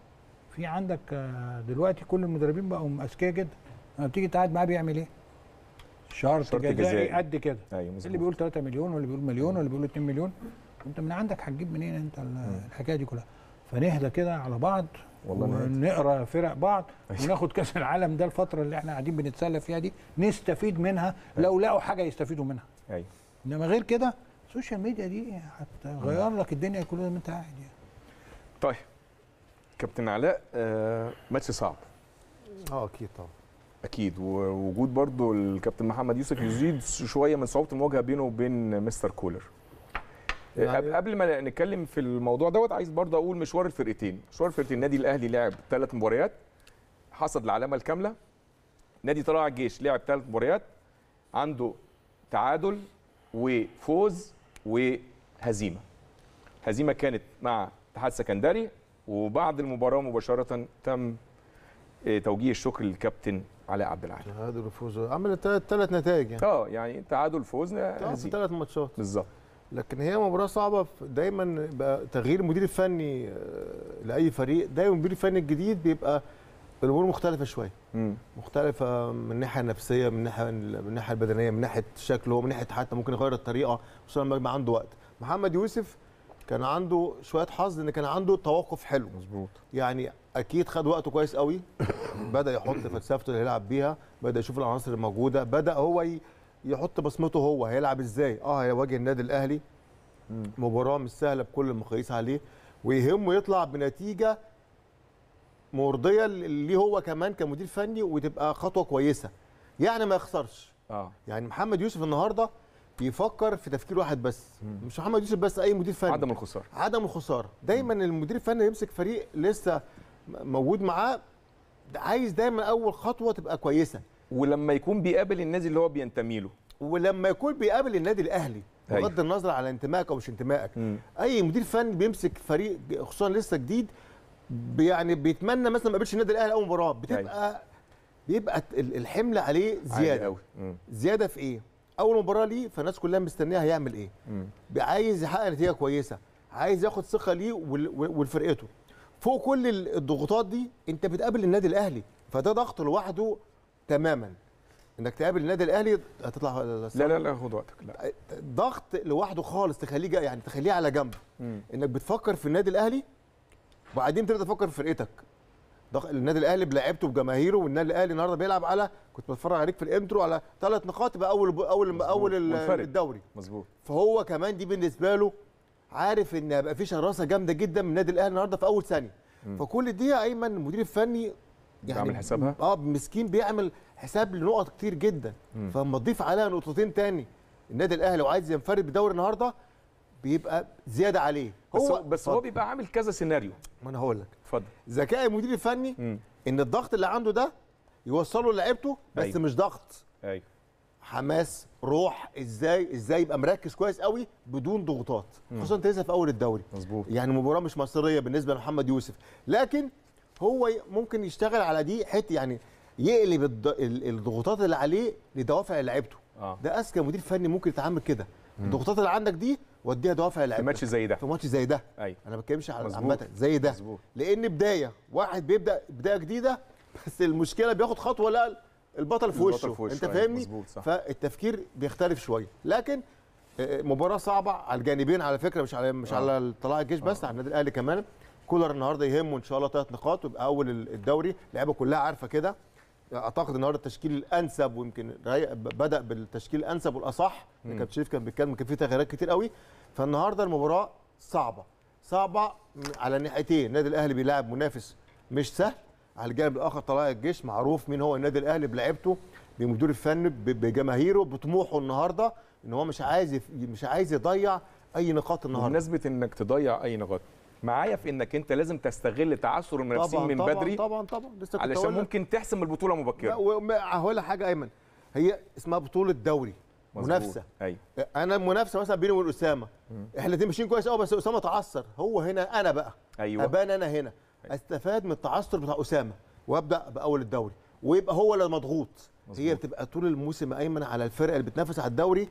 Speaker 3: في عندك آه، دلوقتي كل المدربين بقوا اذكياء جدا لما بتيجي تقعد معاه بيعمل ايه؟ شرط جزائي قد كده أيوة اللي بيقول 3 مليون واللي بيقول مليون واللي بيقول 2 مليون انت من عندك هتجيب منين انت الحكايه دي كلها فنهدى كده على بعض والله ونقرا فرق بعض أيوة. وناخد كاس العالم ده الفتره اللي احنا قاعدين بنتسلى فيها دي نستفيد منها أيوة. لو لقوا حاجه يستفيدوا منها ايوه انما غير كده السوشيال ميديا دي هتغير لك الدنيا كلها ما انت قاعد يعني طيب
Speaker 1: كابتن علاء آه، ماتش صعب اه اكيد طبعا اكيد ووجود برضو الكابتن محمد يوسف يزيد شويه من صعوبه المواجهه بينه وبين مستر كولر آه، يعني قبل ما نتكلم في الموضوع دوت عايز برضه اقول مشوار الفرقتين مشوار الفرقتين النادي الاهلي لعب ثلاث مباريات حصد العلامه الكامله نادي طلائع الجيش لعب ثلاث مباريات عنده تعادل وفوز وهزيمه هزيمه كانت مع اتحاد سكندري وبعد المباراه مباشره تم آه، توجيه الشكر للكابتن علاء عبد العال
Speaker 4: تعادل وفوز عمل ثلاث نتائج يعني اه يعني تعادل وفوز ثلاث ماتشات بالظبط لكن هي مباراه صعبه دايما بقى تغيير المدير الفني آه، لاي فريق دايما المدير الفني الجديد بيبقى الامور مختلفه شويه مختلفه من الناحيه النفسيه من الناحيه من الناحيه البدنيه من ناحيه شكله من ناحيه حتى ممكن يغير الطريقه خصوصا لما يبقى عنده وقت محمد يوسف كان عنده شويه حظ ان كان عنده توقف حلو مظبوط يعني اكيد خد وقته كويس قوي [COUGHS] بدا يحط فلسفته اللي هيلعب بيها بدا يشوف العناصر الموجوده بدا هو يحط بصمته هو هيلعب ازاي اه هيواجه النادي الاهلي مباراه مش سهله بكل المقاييس عليه ويهمه يطلع بنتيجه مرضيه ليه هو كمان كمدير فني وتبقى خطوه كويسه يعني ما يخسرش اه يعني محمد يوسف النهارده بيفكر في تفكير واحد بس مم. مش محمد يوسف بس اي مدير فني عدم الخساره عدم الخساره دايما مم. المدير الفني يمسك فريق لسه موجود معاه عايز دايما اول خطوه تبقى كويسه ولما يكون بيقابل النادي اللي هو بينتمي له ولما يكون بيقابل النادي الاهلي أيوه. بغض النظر على انتمائك او مش انتمائك مم. اي مدير فني بيمسك فريق خصوصا لسه جديد يعني بيتمنى مثلا ما يقابلش النادي الاهلي اول مباراه بتبقى هي. أيوه. بيبقى الحمل عليه زياده قوي زياده في ايه اول مباراه ليه فالناس كلها مستنيه هيعمل ايه عايز يحقق نتيجه كويسه عايز ياخد ثقه ليه ولفرقته فوق كل الضغوطات دي انت بتقابل النادي الاهلي فده ضغط لوحده تماما انك تقابل النادي الاهلي هتطلع لا لا لا خد وقتك لا ضغط لوحده خالص تخليه يعني تخليه على جنب انك بتفكر في النادي الاهلي وبعدين تبدا تفكر في فرقتك النادي الاهلي بلعبته بجماهيره والنادي الاهلي النهارده بيلعب على كنت بتفرج عليك في الانترو على ثلاث نقاط بقى اول اول مزبوط. اول الدوري مظبوط فهو كمان دي بالنسبه له عارف ان هيبقى في شراسه جامده جدا من النادي الاهلي النهارده في اول ثانيه فكل دي ايمن المدير الفني يعني بيعمل حسابها اه مسكين بيعمل حساب لنقط كتير جدا فلما تضيف عليها نقطتين تاني النادي الاهلي لو عايز ينفرد بدوري النهارده بيبقى زياده عليه هو بس هو, بس هو بيبقى عامل كذا سيناريو ما انا هقول لك اتفضل ذكاء المدير الفني مم. ان الضغط اللي عنده ده يوصله لعيبته بس أيوه. مش ضغط ايوه حماس روح ازاي ازاي يبقى مركز كويس قوي بدون ضغوطات خصوصا انت لسه في اول الدوري مظبوط يعني مباراه مش مصريه بالنسبه لمحمد يوسف لكن هو ممكن يشتغل على دي حته يعني يقلب الضغوطات اللي عليه لدوافع لعيبته آه. ده اذكى مدير فني ممكن يتعامل كده الضغوطات اللي عندك دي وديها دوافع لعيبتك في ماتش زي ده في ماتش زي ده ايوه انا ما بتكلمش على عامه زي ده مزبوط. لان بدايه واحد بيبدا بدايه جديده بس المشكله بياخد خطوه لا البطل في وشه, في انت أيوه، فاهمني فالتفكير بيختلف شويه لكن آه، آه، مباراه صعبه على الجانبين على فكره مش على مش آه. على طلائع الجيش بس آه. على النادي الاهلي كمان كولر النهارده يهمه ان شاء الله ثلاث نقاط ويبقى اول الدوري اللعيبه كلها عارفه كده اعتقد النهارده التشكيل الانسب ويمكن بدا بالتشكيل الانسب والاصح كابتن شريف كان بيتكلم كان في تغييرات كتير قوي فالنهارده المباراه صعبه صعبه على ناحيتين النادي الاهلي بيلاعب منافس مش سهل على الجانب الاخر طلائع الجيش معروف مين هو النادي الاهلي بلعبته بمدير الفني بجماهيره بطموحه النهارده ان هو مش عايز مش عايز يضيع اي نقاط النهارده بالنسبه انك تضيع اي نقاط معايا في انك انت لازم تستغل تعثر المنافسين من طبعًا بدري طبعا طبعا طبعا علشان ممكن تحسم البطوله مبكرا هقول لك حاجه ايمن هي اسمها بطوله دوري منافسه ايوه انا المنافسه مثلا بيني وبين اسامه احنا الاثنين ماشيين كويس قوي أه، بس اسامه تعثر هو هنا انا بقى ايوه ابان انا هنا أيوة. استفاد من التعثر بتاع اسامه وابدا باول الدوري ويبقى هو اللي مضغوط هي بتبقى طول الموسم ايمن على الفرقه اللي بتنافس على الدوري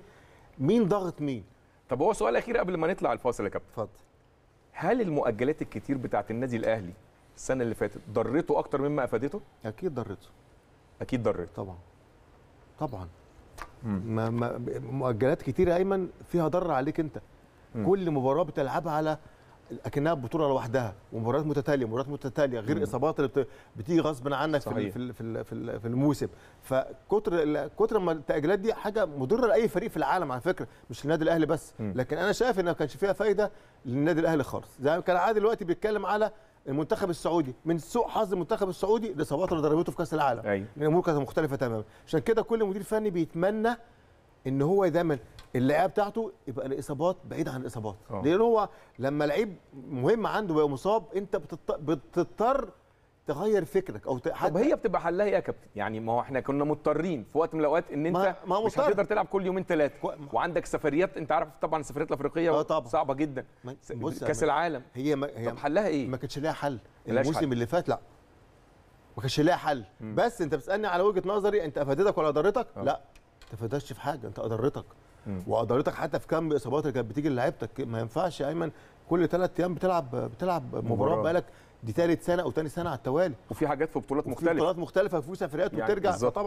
Speaker 4: مين ضاغط مين طب هو سؤال اخير قبل ما نطلع الفاصل يا كابتن اتفضل هل المؤجلات الكتير بتاعه النادي الاهلي
Speaker 1: السنه اللي فاتت ضرته اكتر مما افادته اكيد ضرته اكيد ضرته طبعا
Speaker 4: طبعا ما ما مؤجلات كتيره ايمن فيها ضرر عليك انت مم. كل مباراه بتلعبها على اكنها بطوله لوحدها ومباريات متتاليه مباريات متتاليه غير الاصابات اللي بتيجي غصب عنك صحيح. في في في الموسم فكتر كتر ما التاجيلات دي حاجه مضره لاي فريق في العالم على فكره مش للنادي الاهلي بس م. لكن انا شايف ان ما كانش فيها فايده للنادي الاهلي خالص زي ما كان عادل دلوقتي بيتكلم على المنتخب السعودي من سوء حظ المنتخب السعودي الاصابات اللي ضربته في كاس العالم أيوة. الامور كانت مختلفه تماما عشان كده كل مدير فني بيتمنى ان هو دايما اللعيبه بتاعته يبقى الاصابات بعيد عن الاصابات أوه. لان هو لما لعيب مهم عنده بيبقى مصاب انت بتضطر تغير فكرك او طب هي بتبقى حلها ايه يا كابتن؟ يعني ما هو احنا كنا مضطرين
Speaker 1: في وقت من الاوقات ان انت ما ما مش هتقدر تلعب كل يومين ثلاثه وعندك سفريات انت عارف طبعا السفريات
Speaker 4: الافريقيه آه طبعا. صعبه جدا بص كاس العالم هي ما هي طب حلها ايه؟ ما كانش ليها حل الموسم حل. اللي فات لا ما كانش ليها حل م. بس انت بتسالني على وجهه نظري انت افادتك ولا اضرتك؟ آه. لا انت فادتش في حاجه انت اضرتك واضرتك حتى في كم اصابات اللي كانت بتيجي لعيبتك ما ينفعش يا ايمن كل ثلاث ايام بتلعب بتلعب مباراه بقالك دي ثالث سنه او ثاني سنه على التوالي وفي حاجات في بطولات مختلفه بطولات مختلفه في سفريات يعني وترجع بالزبط.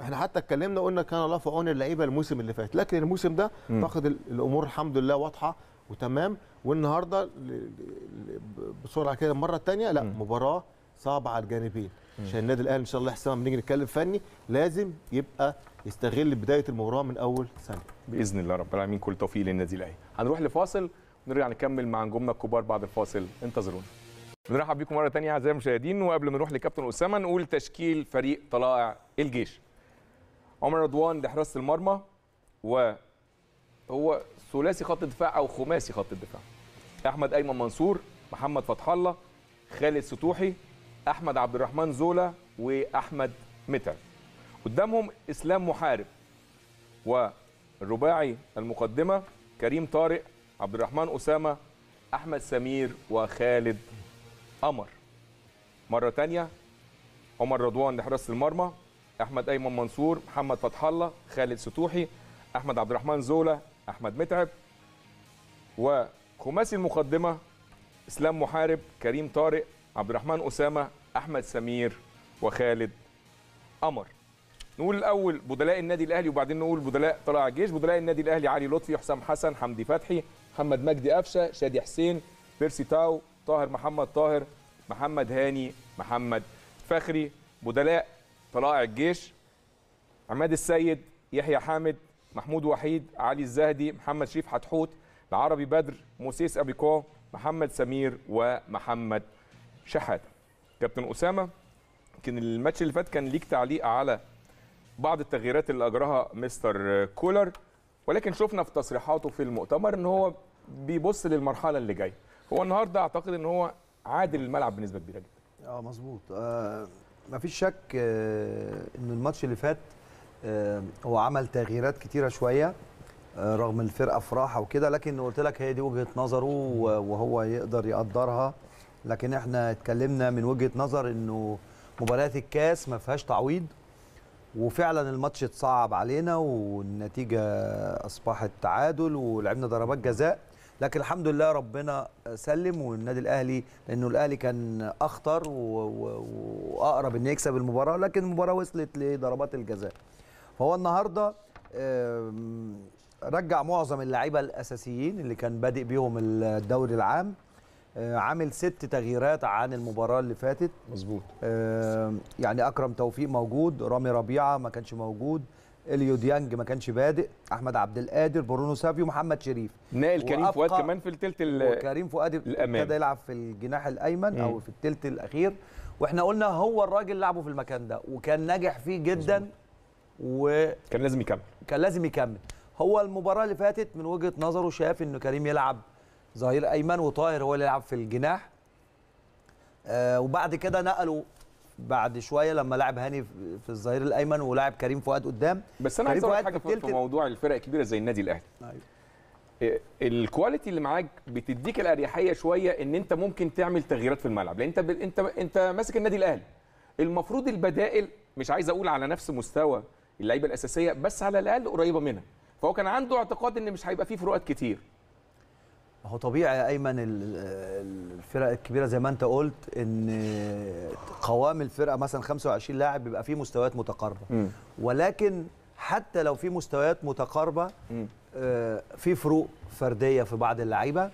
Speaker 4: احنا حتى اتكلمنا وقلنا كان الله في عون اللعيبه الموسم اللي فات لكن الموسم ده اعتقد الامور الحمد لله واضحه وتمام والنهارده بسرعه كده المره الثانيه لا م. مباراه صعبه على الجانبين عشان النادي الاهلي ان شاء الله حسام بنيجي نتكلم فني لازم يبقى يستغل بدايه المباراه من اول ثانيه
Speaker 1: باذن الله رب العالمين كل توفيق للنادي الاهلي هنروح لفاصل ونرجع نكمل مع نجومنا الكبار بعد الفاصل انتظرونا بنرحب بيكم مره ثانيه اعزائي المشاهدين وقبل ما نروح لكابتن اسامه نقول تشكيل فريق طلائع الجيش عمر رضوان لحراسه المرمى و هو ثلاثي خط الدفاع او خماسي خط الدفاع احمد ايمن منصور محمد فتح الله خالد ستوحي احمد عبد الرحمن زولا واحمد متع قدامهم اسلام محارب والرباعي المقدمه كريم طارق عبد الرحمن اسامه احمد سمير وخالد قمر مره تانية عمر رضوان لحراسه المرمى احمد ايمن منصور محمد فتح الله خالد ستوحي احمد عبد الرحمن زوله احمد متعب وخماسي المقدمه اسلام محارب كريم طارق عبد الرحمن اسامه احمد سمير وخالد قمر نقول الاول بدلاء النادي الاهلي وبعدين نقول بدلاء طلائع الجيش بدلاء النادي الاهلي علي لطفي حسام حسن حمدي فتحي محمد مجدي قفشه شادي حسين بيرسي تاو طاهر محمد طاهر محمد هاني محمد فخري بدلاء طلائع الجيش عماد السيد يحيى حامد محمود وحيد علي الزهدي محمد شريف حتحوت العربي بدر موسيس أبيكو محمد سمير ومحمد شحاتة كابتن أسامة يمكن الماتش اللي فات كان ليك تعليق على بعض التغييرات اللي أجراها مستر كولر ولكن شفنا في تصريحاته في المؤتمر ان هو بيبص للمرحله اللي جايه هو النهارده اعتقد ان هو عادل الملعب بنسبه كبيره جدا
Speaker 5: اه مظبوط آه مفيش شك آه ان الماتش اللي فات آه هو عمل تغييرات كتيره شويه آه رغم الفرقه في راحه وكده لكن قلت لك هي دي وجهه نظره وهو يقدر يقدرها لكن احنا اتكلمنا من وجهه نظر انه مباريات الكاس ما فيهاش تعويض وفعلا الماتش اتصعب علينا والنتيجه اصبحت تعادل ولعبنا ضربات جزاء لكن الحمد لله ربنا سلم والنادي الاهلي لانه الاهلي كان اخطر واقرب انه يكسب المباراه لكن المباراه وصلت لضربات الجزاء فهو النهارده رجع معظم اللعيبه الاساسيين اللي كان بادئ بيهم الدوري العام آه، عامل ست تغييرات عن المباراه اللي فاتت مظبوط يعني اكرم توفيق موجود رامي ربيعه ما كانش موجود اليو ديانج ما كانش بادئ احمد عبد القادر برونو سافيو محمد شريف نائل كريم فؤاد كمان في
Speaker 1: الثلث وكريم فؤاد ابتدى
Speaker 5: يلعب في الجناح الايمن مم. او في الثلث الاخير واحنا قلنا هو الراجل لعبه في المكان ده وكان ناجح فيه جدا و كان لازم يكمل كان لازم يكمل هو المباراه اللي فاتت من وجهه نظره شاف ان كريم يلعب ظهير ايمن وطاهر هو اللي يلعب في الجناح آه وبعد كده نقلوا بعد شويه لما لعب هاني في الظهير الايمن ولعب كريم فؤاد قدام بس انا عايز اقول حاجه في, في موضوع
Speaker 1: الفرق الكبيره زي النادي الاهلي ايوه إيه، الكواليتي اللي معاك بتديك الاريحيه شويه ان انت ممكن تعمل تغييرات في الملعب لان انت ب... انت انت ماسك النادي الاهلي المفروض البدائل مش عايز اقول على نفس مستوى اللعيبه الاساسيه بس على الاقل قريبه منها فهو كان عنده اعتقاد ان مش هيبقى فيه فروقات كتير
Speaker 5: هو طبيعي يا ايمن الفرق الكبيره زي ما انت قلت ان قوام الفرقه مثلا 25 لاعب بيبقى فيه مستويات متقاربه ولكن حتى لو في مستويات متقاربه آه، في فروق فرديه في بعض اللعيبه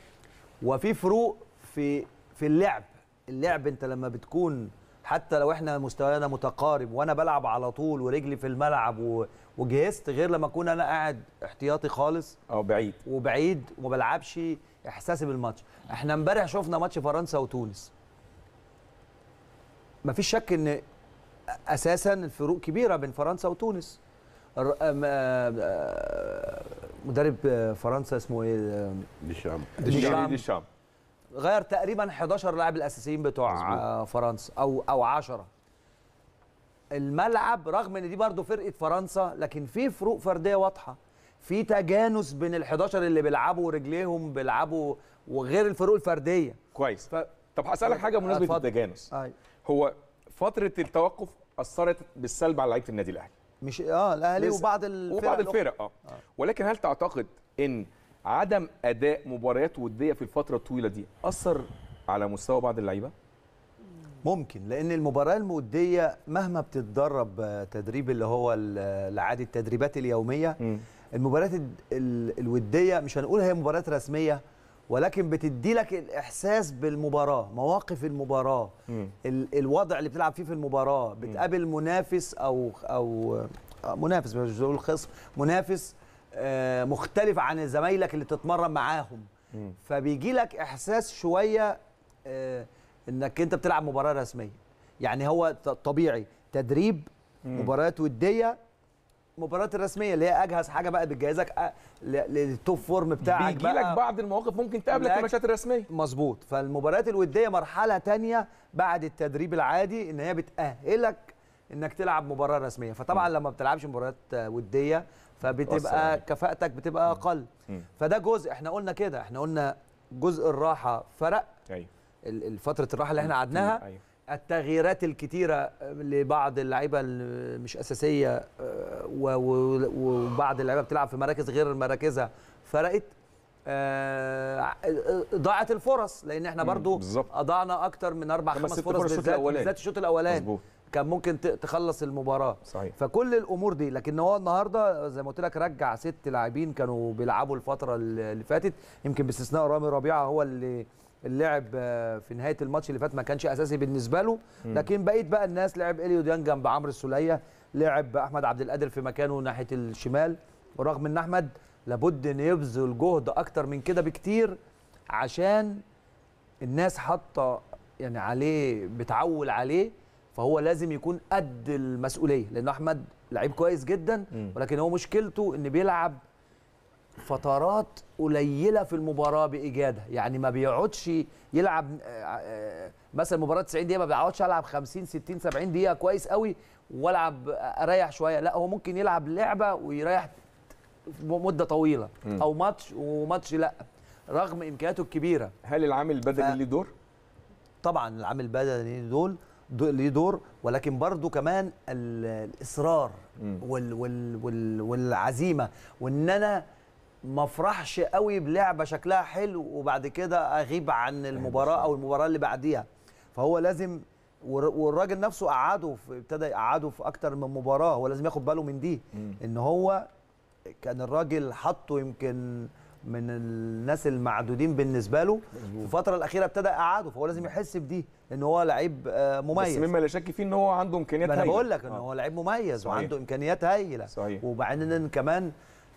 Speaker 5: وفي فروق في في اللعب اللعب انت لما بتكون حتى لو احنا مستوانا متقارب وانا بلعب على طول ورجلي في الملعب وجهزت غير لما اكون انا قاعد احتياطي خالص او بعيد وبعيد وما بلعبش احساسي بالماتش احنا امبارح شفنا ماتش فرنسا وتونس مفيش شك ان اساسا الفروق كبيره بين فرنسا وتونس مدرب فرنسا اسمه ايه ديشام ديشام, ديشام. غير تقريبا 11 لاعب الاساسيين بتوع فرنسا او او 10 الملعب رغم ان دي برضه فرقه فرنسا لكن في فروق فرديه واضحه في تجانس بين ال 11 اللي بيلعبوا ورجليهم
Speaker 1: بيلعبوا وغير الفروق الفرديه كويس ف... طب هسالك حاجه بمناسبه التجانس أي. هو فتره التوقف اثرت بالسلب على لعيبه النادي الاهلي
Speaker 5: مش اه الاهلي وبعض الفرق وبعض الفرق آه.
Speaker 1: اه ولكن هل تعتقد ان عدم اداء مباريات وديه في الفتره الطويله دي اثر على مستوى بعض اللعيبه
Speaker 5: ممكن لان المباراه الوديه مهما بتتدرب آه، تدريب اللي هو آه، العادي التدريبات اليوميه م. المباريات الوديه مش هنقول هي مباريات رسميه ولكن بتدي لك الاحساس بالمباراه مواقف المباراه ال الوضع اللي بتلعب فيه في المباراه بتقابل منافس او او آه، منافس مش بقول خصم منافس آه، مختلف عن زمايلك اللي بتتمرن معاهم فبيجي لك احساس شويه آه، انك انت بتلعب مباراه رسميه يعني هو طبيعي تدريب مباريات وديه المباريات الرسميه اللي هي اجهز حاجه بقى بتجهزك للتوب فورم بتاعك بيجي لك بعض
Speaker 1: المواقف ممكن
Speaker 5: تقابلك في الماتشات الرسميه مظبوط فالمباريات الوديه مرحله ثانيه بعد التدريب العادي ان هي بتاهلك انك تلعب مباراه رسميه فطبعا م. لما بتلعبش مباريات وديه فبتبقى كفاءتك بتبقى اقل م. فده جزء احنا قلنا كده احنا قلنا جزء الراحه فرق ايوه فتره الراحه اللي احنا قعدناها ايوه التغييرات الكتيرة لبعض اللعيبة مش أساسية آه، وبعض اللعيبة بتلعب في مراكز غير مراكزها فرقت آه، ضاعت الفرص لأن احنا برضو أضعنا أكتر من أربع خمس فرص بالذات الشوط الأولاني كان ممكن تخلص المباراة صحيح. فكل الأمور دي لكن هو النهاردة زي ما قلت لك رجع ست لاعبين كانوا بيلعبوا الفترة اللي فاتت يمكن باستثناء رامي ربيعة هو اللي اللعب آه، في نهايه الماتش اللي فات ما كانش اساسي بالنسبه له لكن بقيت بقى الناس لعب اليو ديان جنب عمرو السوليه لعب احمد عبد القادر في مكانه ناحيه الشمال ورغم ان احمد لابد ان يبذل جهد اكتر من كده بكتير عشان الناس حاطه يعني عليه بتعول عليه فهو لازم يكون قد المسؤوليه لان احمد لعيب كويس جدا ولكن هو مشكلته ان بيلعب فترات قليله في المباراه باجاده يعني ما بيقعدش يلعب آه، آه، مثلا مباراه 90 دقيقه ما بيقعدش العب 50 60 70 دقيقه كويس قوي والعب آه، اريح شويه لا هو ممكن يلعب لعبه ويريح مده طويله او ماتش وماتش لا رغم امكانياته الكبيره هل العامل البدني ف... ليه دور طبعا العامل البدني دول ليه دور ولكن برضه كمان الاصرار وال وال وال والعزيمه وان انا ما افرحش قوي بلعبه شكلها حلو وبعد كده اغيب عن أيوة، المباراه او المباراه اللي بعديها فهو لازم والراجل نفسه قعده ابتدى يقعده في اكتر من مباراه هو لازم ياخد باله من دي ان هو كان الراجل حطه يمكن من الناس المعدودين بالنسبه له في الفتره الاخيره ابتدى قعده فهو لازم يحس بدي ان هو لعيب آه، مميز بس مما لا
Speaker 1: شك فيه ان هو عنده امكانيات هايله انا بقول لك ان آه. هو
Speaker 5: لعيب مميز صحيح. وعنده امكانيات هايله صحيح وبعدين كمان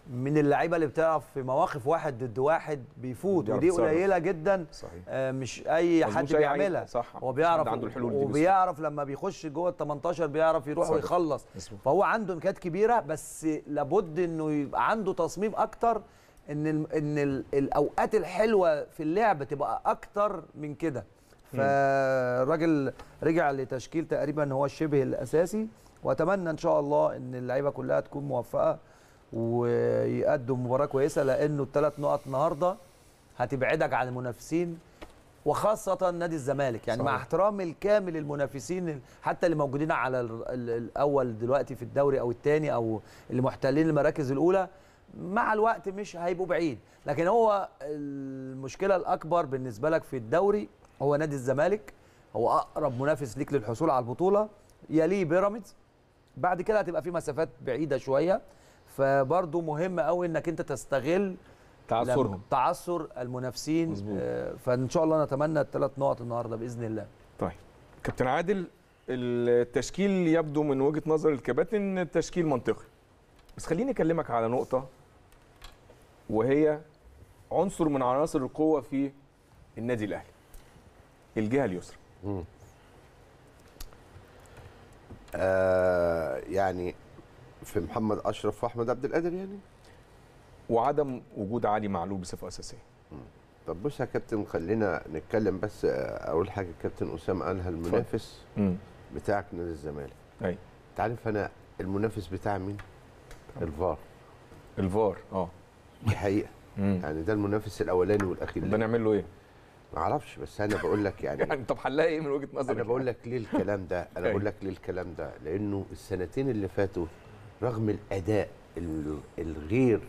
Speaker 5: من اللعيبه اللي بتعرف في مواقف واحد ضد واحد بيفوت ودي قليله جدا صحيح. آه مش اي حد بيعملها صح هو بيعرف عنده الحلول دي وبيعرف لما بيخش جوه ال 18 بيعرف يروح صحيح. ويخلص مصبوح. فهو عنده امكانيات كبيره بس لابد انه يبقى عنده تصميم اكتر ان الـ ان الـ الاوقات الحلوه في اللعب تبقى اكتر من كده فالراجل رجع لتشكيل تقريبا هو الشبه الاساسي واتمنى ان شاء الله ان اللعيبه كلها تكون موفقه ويقدم مباراه كويسه لانه الثلاث نقط النهارده هتبعدك عن المنافسين وخاصه نادي الزمالك يعني صحيح. مع احترامي الكامل للمنافسين حتى اللي موجودين على الاول دلوقتي في الدوري او الثاني او اللي محتلين المراكز الاولى مع الوقت مش هيبقوا بعيد لكن هو المشكله الاكبر بالنسبه لك في الدوري هو نادي الزمالك هو اقرب منافس ليك للحصول على البطوله يليه بيراميدز بعد كده هتبقى في مسافات بعيده شويه فبرضه مهم قوي انك انت تستغل تعثرهم تعثر المنافسين مزبوط. آه، فان شاء الله نتمنى الثلاث نقط النهارده باذن الله
Speaker 1: طيب كابتن عادل التشكيل يبدو من وجهه نظر الكباتن تشكيل منطقي بس خليني اكلمك على نقطه وهي عنصر من عناصر القوه في النادي الاهلي الجهه اليسرى
Speaker 7: آه يعني في محمد اشرف واحمد عبد القادر يعني وعدم وجود علي معلول بصفه اساسيه طب بص يا كابتن خلينا نتكلم بس اول آه، حاجه الكابتن اسامه قالها المنافس بتاعك نادي الزمالك ايوه انت عارف انا المنافس بتاع مين؟ الفار الفار اه دي حقيقه مم. يعني ده المنافس الاولاني والاخير نعمل له ايه؟ ما اعرفش بس انا بقول لك يعني [LAUGHS]
Speaker 1: يعني طب حلها ايه من وجهه نظرك؟ انا بقول
Speaker 7: لك ليه الكلام ده؟ انا بقول لك ليه الكلام ده؟ لانه السنتين اللي فاتوا رغم الاداء الغير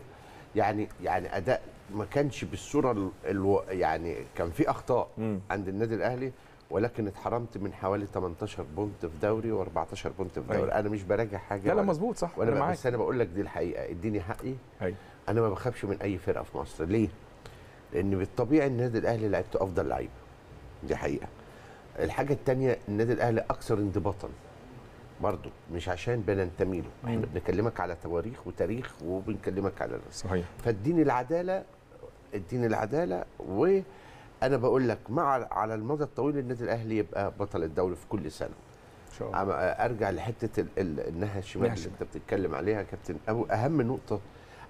Speaker 7: يعني يعني اداء ما كانش بالصوره الو يعني كان في اخطاء مم. عند النادي الاهلي ولكن اتحرمت من حوالي 18 بونت في دوري و14 بونت في دوري أيوة. انا مش براجع حاجه لا لا مظبوط صح وانا أنا بس انا بقول لك دي الحقيقه اديني حقي أيوة. انا ما بخافش من اي فرقه في مصر ليه لان بالطبيعي النادي الاهلي لعبته افضل لعيبه دي حقيقه الحاجه الثانيه النادي الاهلي اكثر انضباطا برضه مش عشان بننتمي له أيوة. احنا بنكلمك على تواريخ وتاريخ وبنكلمك على صحيح فالدين العداله الدين العداله و انا بقول لك مع على المدى الطويل النادي الاهلي يبقى بطل الدوري في كل سنه ان شاء الله ارجع لحته الناحيه الشمال اللي انت بتتكلم عليها يا كابتن ابو اهم نقطه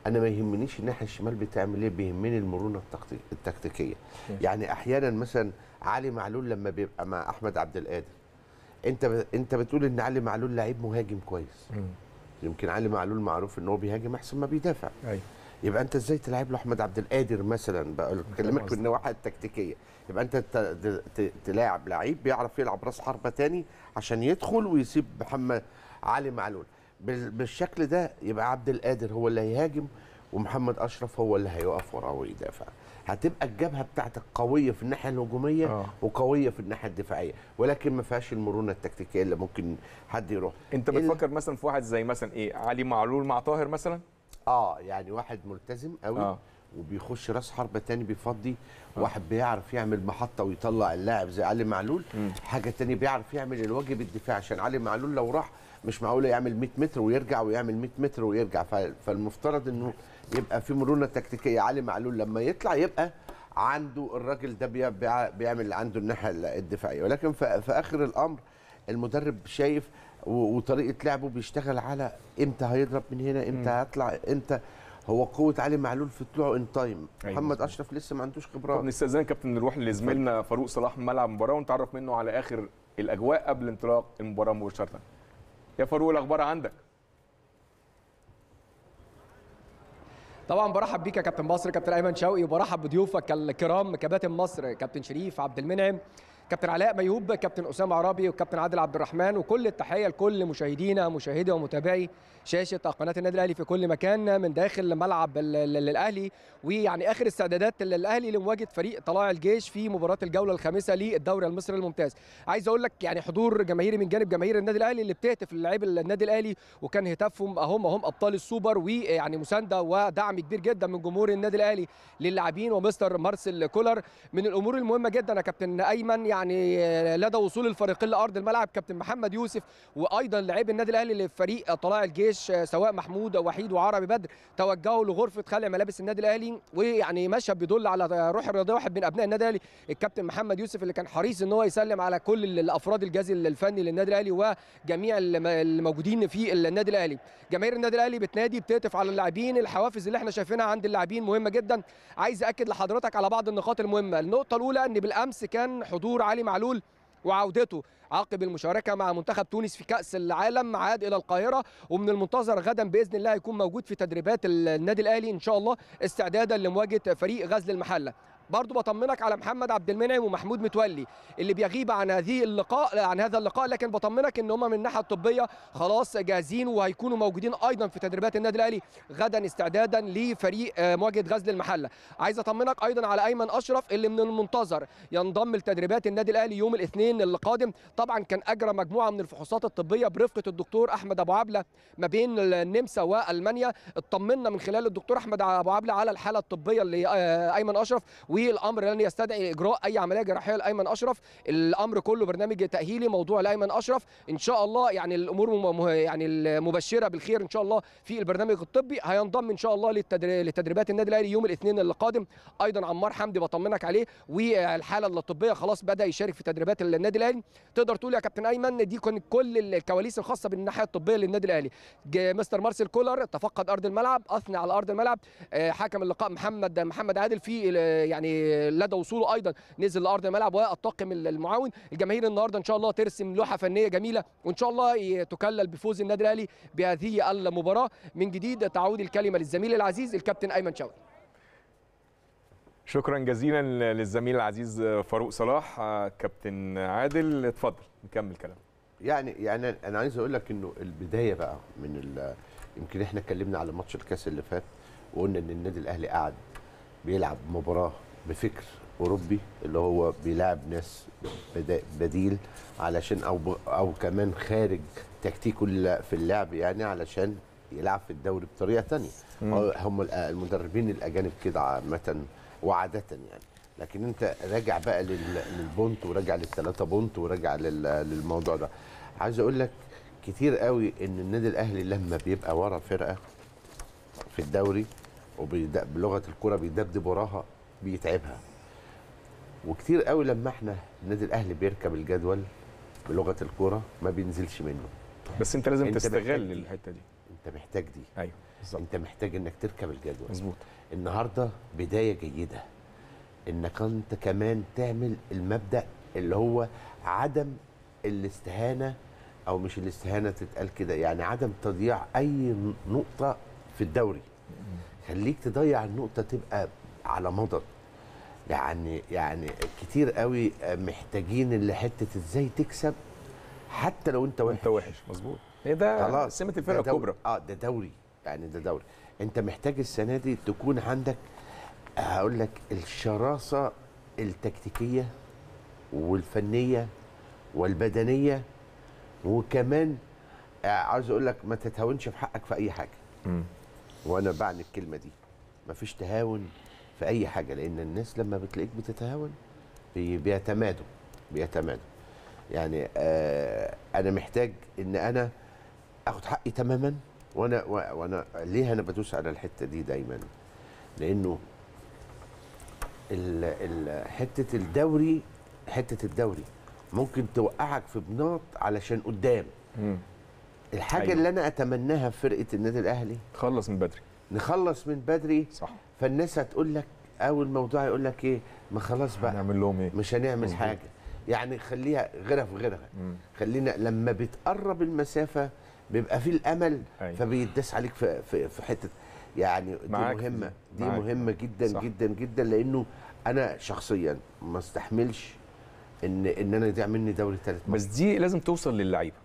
Speaker 7: انا ما يهمنيش الناحيه الشمال بتعمل ايه بيهمني المرونه التكتيكيه يعني احيانا مثلا علي معلول لما بيبقى مع احمد عبد القادر انت انت بتقول ان علي معلول لعيب مهاجم كويس مم. يمكن علي معلول معروف ان هو بيهاجم احسن ما بيدافع ايوه يبقى انت ازاي تلعب له احمد عبد القادر مثلا بكلمك من النواحي التكتيكيه يبقى انت تلاعب لعيب بيعرف يلعب راس حربه تاني عشان يدخل ويسيب محمد علي معلول بالشكل ده يبقى عبد القادر هو اللي هيهاجم ومحمد اشرف هو اللي هيقف وراه ويدافع هتبقى الجبهه بتاعتك قويه في الناحيه الهجوميه أوه. وقويه في الناحيه الدفاعيه ولكن ما فيهاش المرونه التكتيكيه اللي ممكن حد يروح انت بتفكر
Speaker 1: مثلا في واحد زي مثلا ايه علي معلول مع طاهر مثلا اه يعني واحد ملتزم
Speaker 7: قوي أوه. وبيخش راس حربة تاني بيفضي أوه. واحد بيعرف يعمل محطة ويطلع اللاعب زي علي معلول م. حاجة تاني بيعرف يعمل الواجب الدفاعي عشان علي معلول لو راح مش معقول يعمل 100 متر ويرجع ويعمل 100 متر ويرجع فالمفترض انه يبقى في مرونه تكتيكيه علي معلول لما يطلع يبقى عنده الراجل ده بيعمل اللي عنده الناحيه الدفاعيه ولكن في اخر الامر المدرب شايف وطريقه لعبه بيشتغل على امتى هيضرب من هنا امتى هيطلع امتى هو قوه علي معلول في
Speaker 1: طلوعه ان تايم أيوة. محمد اشرف لسه ما عندوش خبرات طب نستاذن كابتن نروح لزميلنا فاروق صلاح ملعب المباراه ونتعرف منه على اخر الاجواء قبل انطلاق المباراه مباشره يا فاروق إيه الاخبار عندك
Speaker 2: طبعا برحب بيك يا كابتن مصر كابتن ايمن شوقي وبرحب بضيوفك الكرام كباتن مصر كابتن شريف عبد المنعم كابتن علاء ميوب كابتن اسامه عرابي وكابتن عادل عبد الرحمن وكل التحيه لكل مشاهدينا مشاهدي ومتابعي شاشه قناه النادي الاهلي في كل مكان من داخل ملعب الاهلي ويعني اخر استعدادات الاهلي لمواجهه فريق طلائع الجيش في مباراه الجوله الخامسه للدوري المصري الممتاز عايز اقول لك يعني حضور جماهيري من جانب جماهير النادي الاهلي اللي بتهتف للاعيب النادي الاهلي وكان هتافهم اهم اهم ابطال السوبر ويعني مسانده ودعم كبير جدا من جمهور النادي الاهلي للاعبين ومستر مارسيل كولر من الامور المهمه جدا يا كابتن ايمن يعني يعني لدى وصول الفريقين لارض الملعب كابتن محمد يوسف وايضا لاعبي النادي الاهلي لفريق طلائع الجيش سواء محمود وحيد وعربي بدر توجهوا لغرفه خلع ملابس النادي الاهلي ويعني مشهد بيدل على روح الرياضيه واحد من ابناء النادي الاهلي الكابتن محمد يوسف اللي كان حريص ان هو يسلم على كل الافراد الجهاز الفني للنادي الاهلي وجميع الموجودين في النادي الاهلي جماهير النادي الاهلي بتنادي بتهتف على اللاعبين الحوافز اللي احنا شايفينها عند اللاعبين مهمه جدا عايز اكد لحضرتك على بعض النقاط المهمه النقطه الاولى ان بالامس كان حضور علي معلول وعودته عقب المشاركة مع منتخب تونس في كأس العالم عاد إلى القاهرة ومن المنتظر غدا بإذن الله يكون موجود في تدريبات النادي الأهلي إن شاء الله استعدادا لمواجهة فريق غزل المحلة برضو بطمنك على محمد عبد المنعم ومحمود متولي اللي بيغيب عن هذه اللقاء عن هذا اللقاء لكن بطمنك ان هم من الناحيه الطبيه خلاص جاهزين وهيكونوا موجودين ايضا في تدريبات النادي الاهلي غدا استعدادا لفريق آه، مواجهه غزل المحله عايز اطمنك ايضا على ايمن اشرف اللي من المنتظر ينضم لتدريبات النادي الاهلي يوم الاثنين القادم طبعا كان اجرى مجموعه من الفحوصات الطبيه برفقه الدكتور احمد ابو عبله ما بين النمسا والمانيا اطمنا من خلال الدكتور احمد ابو عبله على الحاله الطبيه لايمن آه، اشرف و والامر لن يستدعي اجراء اي عمليه جراحيه لايمن اشرف الامر كله برنامج تاهيلي موضوع لايمن اشرف ان شاء الله يعني الامور يعني المبشره بالخير ان شاء الله في البرنامج الطبي هينضم ان شاء الله لتدريبات النادي الاهلي يوم الاثنين القادم ايضا عمار حمدي بطمنك عليه والحاله الطبيه خلاص بدا يشارك في تدريبات النادي الاهلي تقدر تقول يا كابتن ايمن دي كانت كل الكواليس الخاصه بالناحيه الطبيه للنادي الاهلي مستر مارسيل كولر تفقد ارض الملعب اثنى على ارض الملعب آه، حكم اللقاء محمد محمد عادل في يعني يعني لدى وصوله ايضا نزل لارض الملعب والطاقم المعاون الجماهير النهارده ان شاء الله ترسم لوحه فنيه جميله وان شاء الله تكلل بفوز النادي الاهلي بهذه المباراه من جديد تعود الكلمه للزميل العزيز الكابتن ايمن شوقي
Speaker 1: شكرا جزيلا للزميل العزيز فاروق صلاح آه، كابتن عادل اتفضل نكمل كلام يعني يعني انا عايز اقول لك انه البدايه بقى من يمكن احنا
Speaker 7: اتكلمنا على ماتش الكاس اللي فات وقلنا ان النادي الاهلي قعد بيلعب مباراه بفكر اوروبي اللي هو بيلعب ناس بديل علشان او او كمان خارج تكتيكه في اللعب يعني علشان يلعب في الدوري بطريقه ثانيه هم المدربين الاجانب كده عامه وعاده يعني لكن انت راجع بقى للبونت وراجع للثلاثه بونت وراجع للموضوع ده عايز اقول لك كتير قوي ان النادي الاهلي لما بيبقى ورا فرقه في الدوري وبلغه الكره بيدبدب وراها بيتعبها وكتير قوي لما احنا النادي الاهلي بيركب الجدول بلغه الكوره ما بينزلش منه بس انت لازم انت تستغل الحته دي انت محتاج دي ايوه بالظبط انت محتاج انك تركب الجدول مظبوط النهارده بدايه جيده انك انت كمان تعمل المبدا اللي هو عدم الاستهانه او مش الاستهانه تتقال كده يعني عدم تضييع اي نقطه في الدوري خليك تضيع النقطه تبقى على مضض يعني يعني كتير قوي محتاجين اللي حته ازاي تكسب حتى لو انت وحش انت وحش مظبوط ايه ده خلاص سمه الفرقه الكبرى اه ده دوري يعني ده دوري انت محتاج السنه دي تكون عندك هقول لك الشراسه التكتيكيه والفنيه والبدنيه وكمان آه، عاوز اقول لك ما تتهاونش في حقك في اي حاجه م. وانا بعني الكلمه دي مفيش تهاون في اي حاجه لان الناس لما بتلاقيك بتتهاون بيتمادوا بيتمادوا يعني آه انا محتاج ان انا اخد حقي تماما وانا وانا ليه انا بدوس على الحته دي دايما لانه حته الدوري حته الدوري ممكن توقعك في بناط علشان قدام مم. الحاجه أيوة. اللي انا اتمناها في فرقه النادي الاهلي تخلص من بدري نخلص من بدري صح فالناس هتقول لك اول موضوع يقول لك ايه ما خلاص بقى هنعمل لهم ايه مش هنعمل حاجه يعني خليها غيرها في غيرها خلينا لما بتقرب المسافه بيبقى في الامل أيوة. فبيداس عليك في في, في حته يعني دي مهمه دي معاك. مهمه جدا صح. جدا جدا لانه انا شخصيا ما استحملش ان ان انا يضيع مني دوري ثالث بس دي لازم توصل للعيبه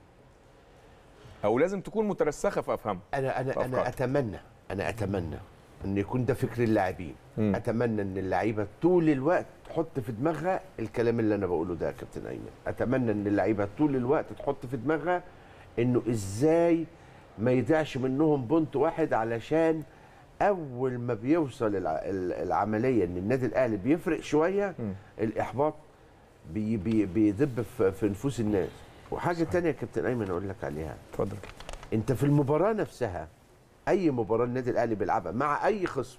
Speaker 7: او لازم تكون مترسخه في افهمها انا انا انا اتمنى انا اتمنى ان يكون ده فكر اللاعبين اتمنى ان اللعيبه طول الوقت تحط في دماغها الكلام اللي انا بقوله ده يا كابتن ايمن اتمنى ان اللعيبه طول الوقت تحط في دماغها انه ازاي ما يضيعش منهم بنت واحد علشان اول ما بيوصل العمليه ان النادي الاهلي بيفرق شويه الاحباط بي بي بيدب في نفوس الناس وحاجه ثانيه يا كابتن ايمن اقول لك عليها اتفضل انت في المباراه نفسها اي مباراه النادي الاهلي بيلعبها مع اي خصم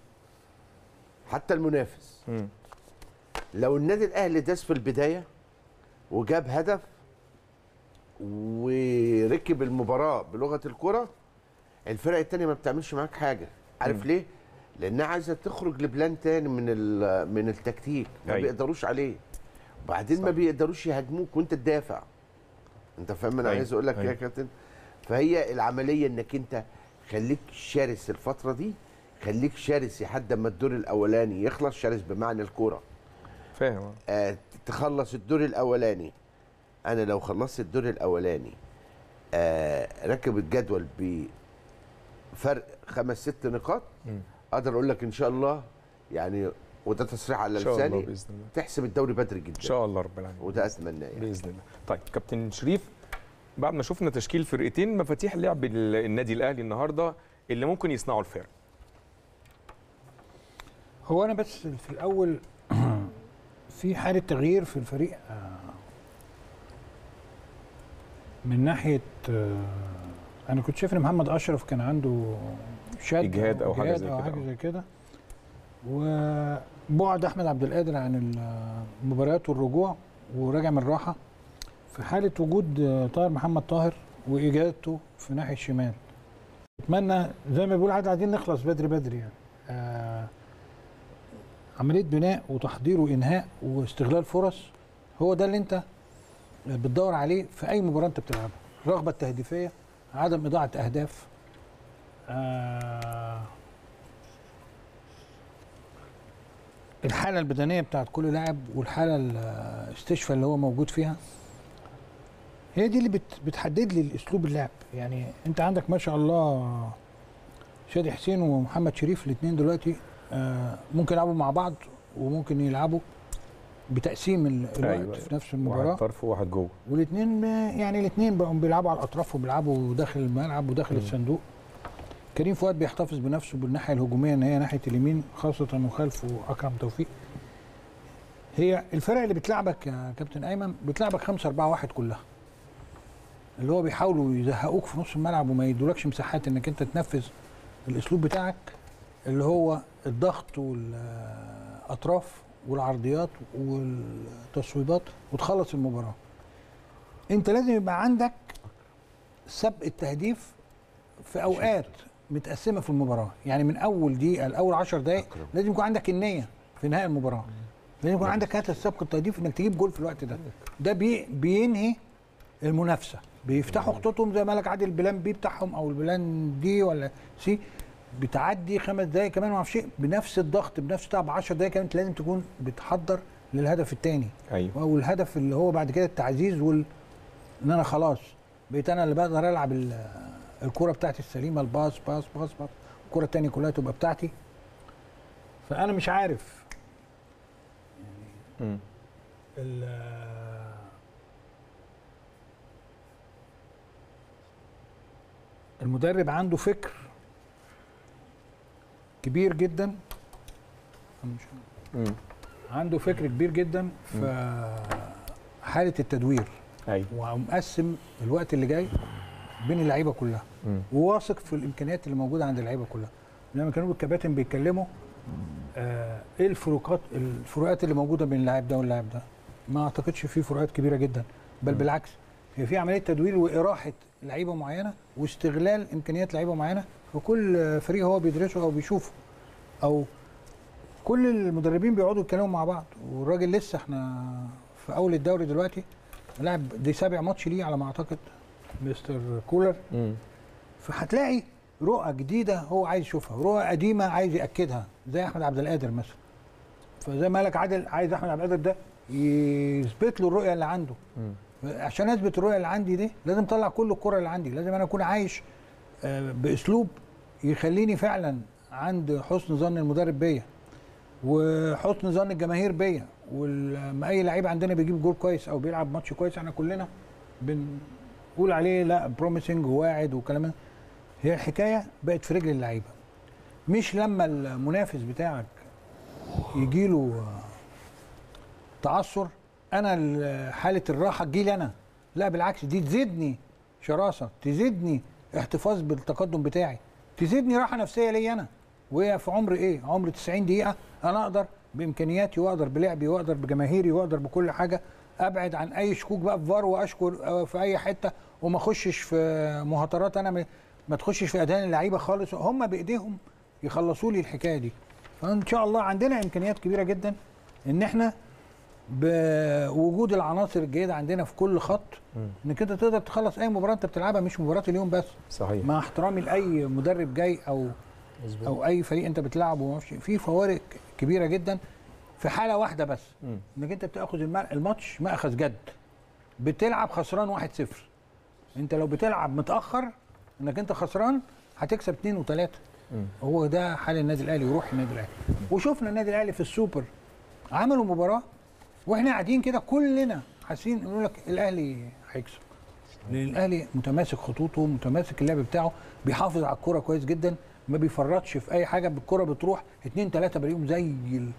Speaker 7: حتى المنافس م. لو النادي الاهلي داس في البدايه وجاب هدف وركب المباراه بلغه الكره الفرق الثانيه ما بتعملش معاك حاجه عارف م. ليه لانها عايزه تخرج لبلان تاني من من التكتيك ما أي. أيوة. بيقدروش عليه وبعدين ما بيقدروش يهاجموك وانت تدافع انت فاهم انا أيوة. عايز اقول لك يا أيوة. كابتن فهي العمليه انك انت خليك شرس الفتره دي خليك شرس لحد ما الدور الاولاني يخلص شرس بمعنى الكوره فاهم آه, آه، تخلص الدور الاولاني انا لو خلصت الدور الاولاني آه ركب الجدول بفرق خمس ست نقاط اقدر اقول لك ان شاء الله يعني وده تصريح على لساني ان شاء الله الله باذن
Speaker 1: تحسب الدوري بدري جدا ان شاء الله رب العالمين وده اتمناه يعني. باذن الله طيب كابتن شريف بعد ما شفنا تشكيل فرقتين مفاتيح لعب النادي الاهلي النهارده اللي ممكن يصنعوا الفرق
Speaker 3: هو انا بس في الاول [CLEARS THROAT] في حاله تغيير في الفريق آه، من ناحيه آه، انا كنت شايف ان محمد اشرف كان عنده
Speaker 1: شد اجهاد او حاجه زي كده حاجه
Speaker 3: زي كده وبعد احمد عبد القادر عن المباريات والرجوع وراجع من راحه في حاله وجود آه، طاهر محمد طاهر واجادته في ناحيه الشمال اتمنى زي ما بيقول عاد عايزين نخلص بدري بدري يعني آه، عمليه بناء وتحضير وانهاء واستغلال فرص هو ده اللي انت بتدور عليه في اي مباراه انت بتلعبها الرغبه التهديفيه عدم اضاعه اهداف آه، الحاله البدنيه بتاعت كل لاعب والحاله الاستشفاء اللي هو موجود فيها هي دي اللي بت بتحدد لي الاسلوب اللعب يعني انت عندك ما شاء الله شادي حسين ومحمد شريف الاثنين دلوقتي آه ممكن يلعبوا مع بعض وممكن يلعبوا بتقسيم الوقت أيوة. في نفس المباراه واحد
Speaker 1: طرف وواحد جوه
Speaker 3: والاثنين يعني الاثنين بقوا بيلعبوا على الاطراف وبيلعبوا داخل الملعب وداخل م. الصندوق كريم فؤاد بيحتفظ بنفسه بالناحيه الهجوميه ان هي ناحيه اليمين خاصه وخلفه اكرم توفيق هي الفرق اللي بتلعبك يا كابتن ايمن بتلعبك 5 4 1 كلها اللي هو بيحاولوا يزهقوك في نص الملعب وما يدولكش مساحات انك انت تنفذ الاسلوب بتاعك اللي هو الضغط والاطراف والعرضيات والتصويبات وتخلص المباراه انت لازم يبقى عندك سبق التهديف في اوقات متقسمه في المباراه يعني من اول دقيقه لاول 10 دقائق لازم يكون عندك النيه في نهايه المباراه لازم يكون عندك هذا السبق التهديف انك تجيب جول في الوقت ده ده بينهي المنافسه بيفتحوا خطوطهم زي ما قالك عادل البلان بي بتاعهم او البلان دي ولا سي بتعدي خمس دقائق كمان ما اعرفش إيه، بنفس الضغط بنفس تعب 10 دقائق كمان لازم تكون بتحضر للهدف الثاني ايوه والهدف اللي هو بعد كده التعزيز وال ان انا خلاص بقيت انا اللي بقدر العب الكوره بتاعتي السليمه الباص باص باص باص الكوره الثانيه كلها تبقى بتاعتي فانا مش عارف يعني المدرب عنده فكر كبير جدا عنده فكر كبير جدا في حاله التدوير ايوه ومقسم الوقت اللي جاي بين اللعيبه كلها وواثق في الامكانيات اللي موجوده عند اللعيبه كلها لما كانوا الكباتن بيتكلموا آه ايه الفروقات الفروقات اللي موجوده بين اللاعب ده واللاعب ده ما اعتقدش في فروقات كبيره جدا بل بالعكس هي في عمليه تدوير واراحه لعيبه معينه واستغلال امكانيات لعيبه معينه وكل فريق هو بيدرسه او بيشوفه او كل المدربين بيقعدوا يتكلموا مع بعض والراجل لسه احنا في اول الدوري دلوقتي لاعب دي سابع ماتش ليه على ما اعتقد مستر كولر فهتلاقي رؤى جديده هو عايز يشوفها رؤى قديمه عايز ياكدها زي احمد عبد القادر مثلا فزي مالك عادل عايز احمد عبد القادر ده يثبت له الرؤيه اللي عنده عشان اثبت الرؤيه اللي عندي دي لازم اطلع كل الكره اللي عندي لازم انا اكون عايش آه، باسلوب يخليني فعلا عند حسن ظن المدرب بيا وحسن ظن الجماهير بيا ولما اي لعيب عندنا بيجيب جول كويس او بيلعب ماتش كويس احنا كلنا بنقول عليه لا بروميسنج وواعد وكلام هي الحكايه بقت في رجل اللعيبه مش لما المنافس بتاعك يجيله آه، تعثر انا حاله الراحه تجي لي انا لا بالعكس دي تزيدني شراسه تزيدني احتفاظ بالتقدم بتاعي تزيدني راحه نفسيه ليا انا وهي في عمر ايه عمر 90 دقيقه انا اقدر بامكانياتي واقدر بلعبي واقدر بجماهيري واقدر بكل حاجه ابعد عن اي شكوك بقى في فار واشكر آه، في اي حته وما اخشش في مهاترات انا ما تخشش في اذهان اللعيبه خالص هم بايديهم يخلصوا لي الحكايه دي فان شاء الله عندنا امكانيات كبيره جدا ان احنا بوجود العناصر الجيده عندنا في كل خط انك انت تقدر تخلص اي مباراه انت بتلعبها مش مباراه اليوم بس صحيح مع احترامي لاي مدرب جاي او مزبوط. او اي فريق انت بتلعبه في فوارق كبيره جدا في حاله واحده بس م. انك انت بتاخذ الماتش ماخذ جد بتلعب خسران 1-0 انت لو بتلعب متاخر انك انت خسران هتكسب 2 و3 هو ده حال النادي الاهلي وروح النادي الاهلي وشفنا النادي الاهلي في السوبر عملوا مباراه واحنا قاعدين كده كلنا حاسين يقول لك الاهلي هيكسب لان الاهلي متماسك خطوطه متماسك اللعب بتاعه بيحافظ على الكوره كويس جدا ما بيفرطش في اي حاجه بالكوره بتروح اتنين تلاته بريهم زي ال...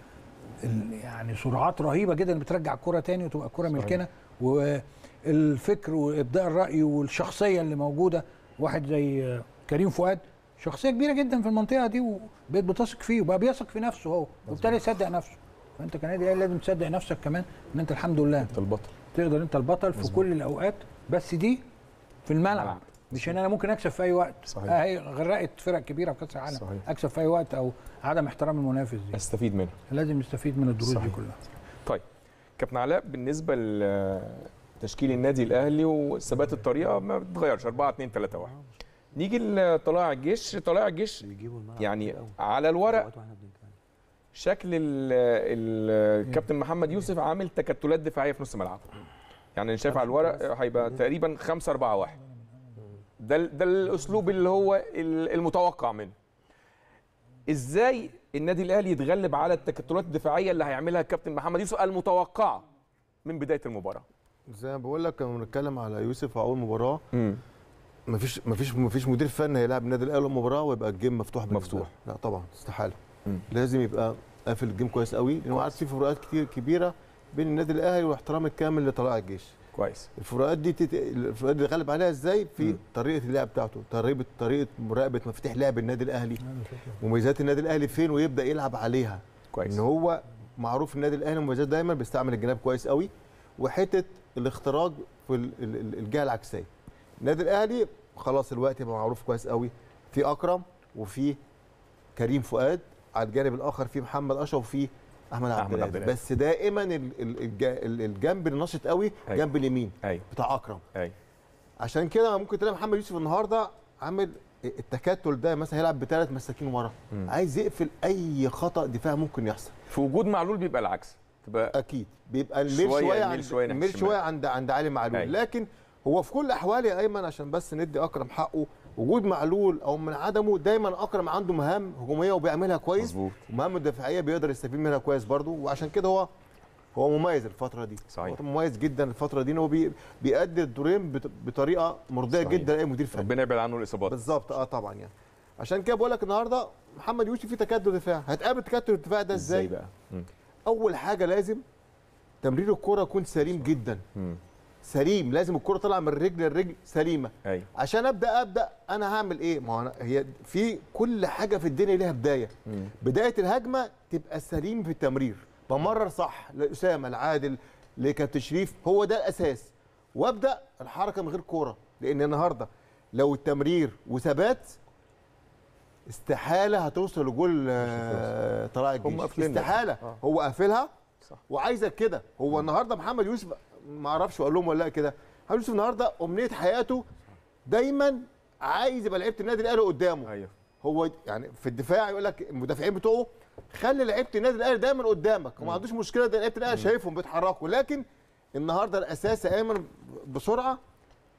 Speaker 3: ال... يعني سرعات رهيبه جدا بترجع الكوره تاني وتبقى الكوره ملكنا والفكر وابداء الراي والشخصيه اللي موجوده واحد زي كريم فؤاد شخصيه كبيره جدا في المنطقه دي وبقيت بتثق فيه وبقى بيثق في نفسه هو وبالتالي يصدق نفسه فانت كنادي الاهلي لازم تصدق نفسك كمان ان انت الحمد لله انت البطل تقدر انت البطل في كل الاوقات بس دي في الملعب مش ان انا ممكن اكسب في اي وقت صحيح اهي آه، غرقت فرق كبيره في كاس العالم صحيح. اكسب في اي وقت او عدم احترام المنافس دي استفيد منها لازم نستفيد من الدروس دي كلها
Speaker 1: طيب كابتن علاء بالنسبه لتشكيل النادي الاهلي وثبات الطريقه ما بتتغيرش 4 2 3 1 نيجي لطلائع الجيش طلائع الجيش يعني على الورق شكل الكابتن محمد يوسف عامل تكتلات دفاعيه في نص ملعبه يعني شايف على الورق هيبقى تقريبا 5 4 1 ده ده الاسلوب اللي هو المتوقع منه ازاي النادي الاهلي يتغلب على التكتلات الدفاعيه اللي هيعملها الكابتن محمد يوسف المتوقعه من بدايه المباراه
Speaker 4: زي ما بقول لك لما بنتكلم على يوسف اول مباراه مفيش مفيش مفيش مدير فني هيلاعب النادي الاهلي اول مباراه ويبقى الجيم مفتوح بالمفتوح لا طبعا استحاله لازم يبقى قافل الجيم كويس قوي لان هو عارف في فروقات كتير كبيره بين النادي الاهلي واحترام الكامل لطلائع الجيش كويس الفروقات دي تت... الفروقات دي غلب عليها ازاي في م. طريقه اللعب بتاعته طريقه طريقه مراقبه مفاتيح لعب النادي الاهلي مميزات النادي الاهلي فين ويبدا يلعب عليها كويس ان هو معروف النادي الاهلي مميزات دايما بيستعمل الجناب كويس قوي وحته الاختراق في الجهه العكسيه النادي الاهلي خلاص الوقت يبقى معروف كويس قوي في اكرم وفي كريم فؤاد على الجانب الاخر في محمد اشرف وفي احمد عبد العزيز بس دائما الجنب النشط قوي أيوه. جنب اليمين أيوه. بتاع اكرم ايوه عشان كده ممكن تلاقي محمد يوسف النهارده عامل التكتل ده مثلا هيلعب بثلاث مساكين ورا عايز يقفل اي خطا دفاعي ممكن يحصل في وجود معلول بيبقى العكس تبقى اكيد بيبقى الميل شويه, شوية الميل شوية, الميل شوية عند عند علي معلول أي. أيوه. لكن هو في كل الاحوال يا ايمن عشان بس ندي اكرم حقه وجود معلول او من عدمه دايما اكرم عنده مهام هجوميه وبيعملها كويس مظبوط ومهام دفاعيه بيقدر يستفيد منها كويس برده وعشان كده هو هو مميز الفتره دي صحيح مميز جدا الفتره دي ان هو بيأدي الدورين بطريقه مرضيه صحيح. جدا لاي مدير فني ربنا يبعد عنه الاصابات بالظبط اه طبعا يعني عشان كده بقول لك النهارده محمد يوسف في تكتل دفاع هتقابل تكتل الدفاع ده ازاي؟ ازاي بقى؟ م. اول حاجه لازم تمرير الكره يكون سليم جدا م. سليم لازم الكره طالعه من رجل لرجل سليمه أيوة. عشان ابدا ابدا انا هعمل ايه ما هو هي في كل حاجه في الدنيا ليها بدايه مم. بدايه الهجمه تبقى سليم في التمرير بمرر صح لاسامه لعادل لكابتن شريف هو ده الاساس وابدا الحركه من غير كوره لان النهارده لو التمرير وثبات استحاله هتوصل لجول آه، طلائع الجيش استحاله آه. هو قافلها صح. وعايزك كده هو النهارده محمد يوسف ما اعرفش اقول لهم ولا لا كده حبيب يوسف النهارده امنيه حياته دايما عايز يبقى لعيبه النادي الاهلي قدامه ايوه هو يعني في الدفاع يقول لك المدافعين بتوعه خلي لعيبه النادي الاهلي دايما قدامك وما عندوش مشكله ده لعيبه الاهلي شايفهم بيتحركوا لكن النهارده الاساس ايمن بسرعه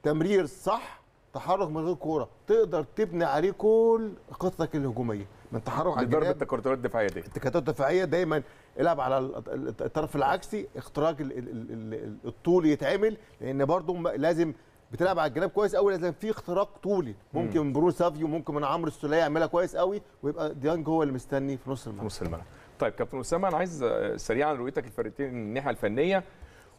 Speaker 4: تمرير صح تحرك من غير كوره تقدر تبني عليه كل خطتك الهجوميه من تحرك على الجناب التكتلات الدفاعيه دي التكتلات الدفاعيه دايما العب على الطرف العكسي اختراق الطول يتعمل لان برضه لازم بتلعب على الجناب كويس قوي لازم في اختراق طولي ممكن من برو سافيو ممكن من عمرو السوليه يعملها كويس قوي ويبقى ديانج هو اللي مستني في نص الملعب في نص الملعب
Speaker 1: طيب كابتن اسامه انا عايز آه، سريعا رؤيتك الفرقتين الناحيه الفنيه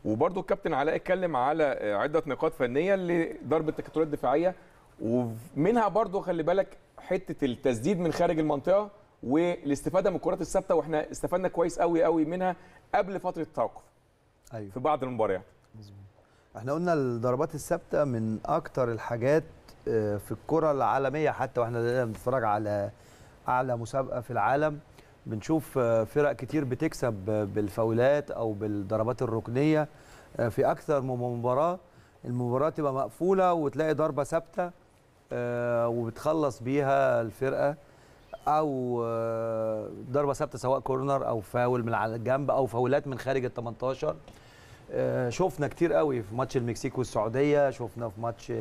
Speaker 1: وبرضه الكابتن علاء اتكلم على آه، عده نقاط فنيه لضربه التكتلات الدفاعيه ومنها برضه خلي بالك حته التسديد من خارج المنطقه والاستفاده من الكرات الثابته واحنا استفدنا كويس قوي قوي منها قبل فتره التوقف ايوه في بعض المباريات مظبوط
Speaker 5: احنا قلنا الضربات الثابته من اكتر الحاجات آه، في الكره العالميه حتى واحنا بنتفرج على اعلى مسابقه في العالم بنشوف آه، فرق كتير بتكسب بالفاولات او بالضربات الركنيه آه، في اكثر من مباراه المباراه تبقى مقفوله وتلاقي ضربه ثابته وبتخلص بيها الفرقه او آه، ضربه ثابته سواء كورنر او فاول من على الجنب او فاولات من خارج ال 18 آه، شفنا كتير قوي في ماتش المكسيك والسعوديه شفنا في ماتش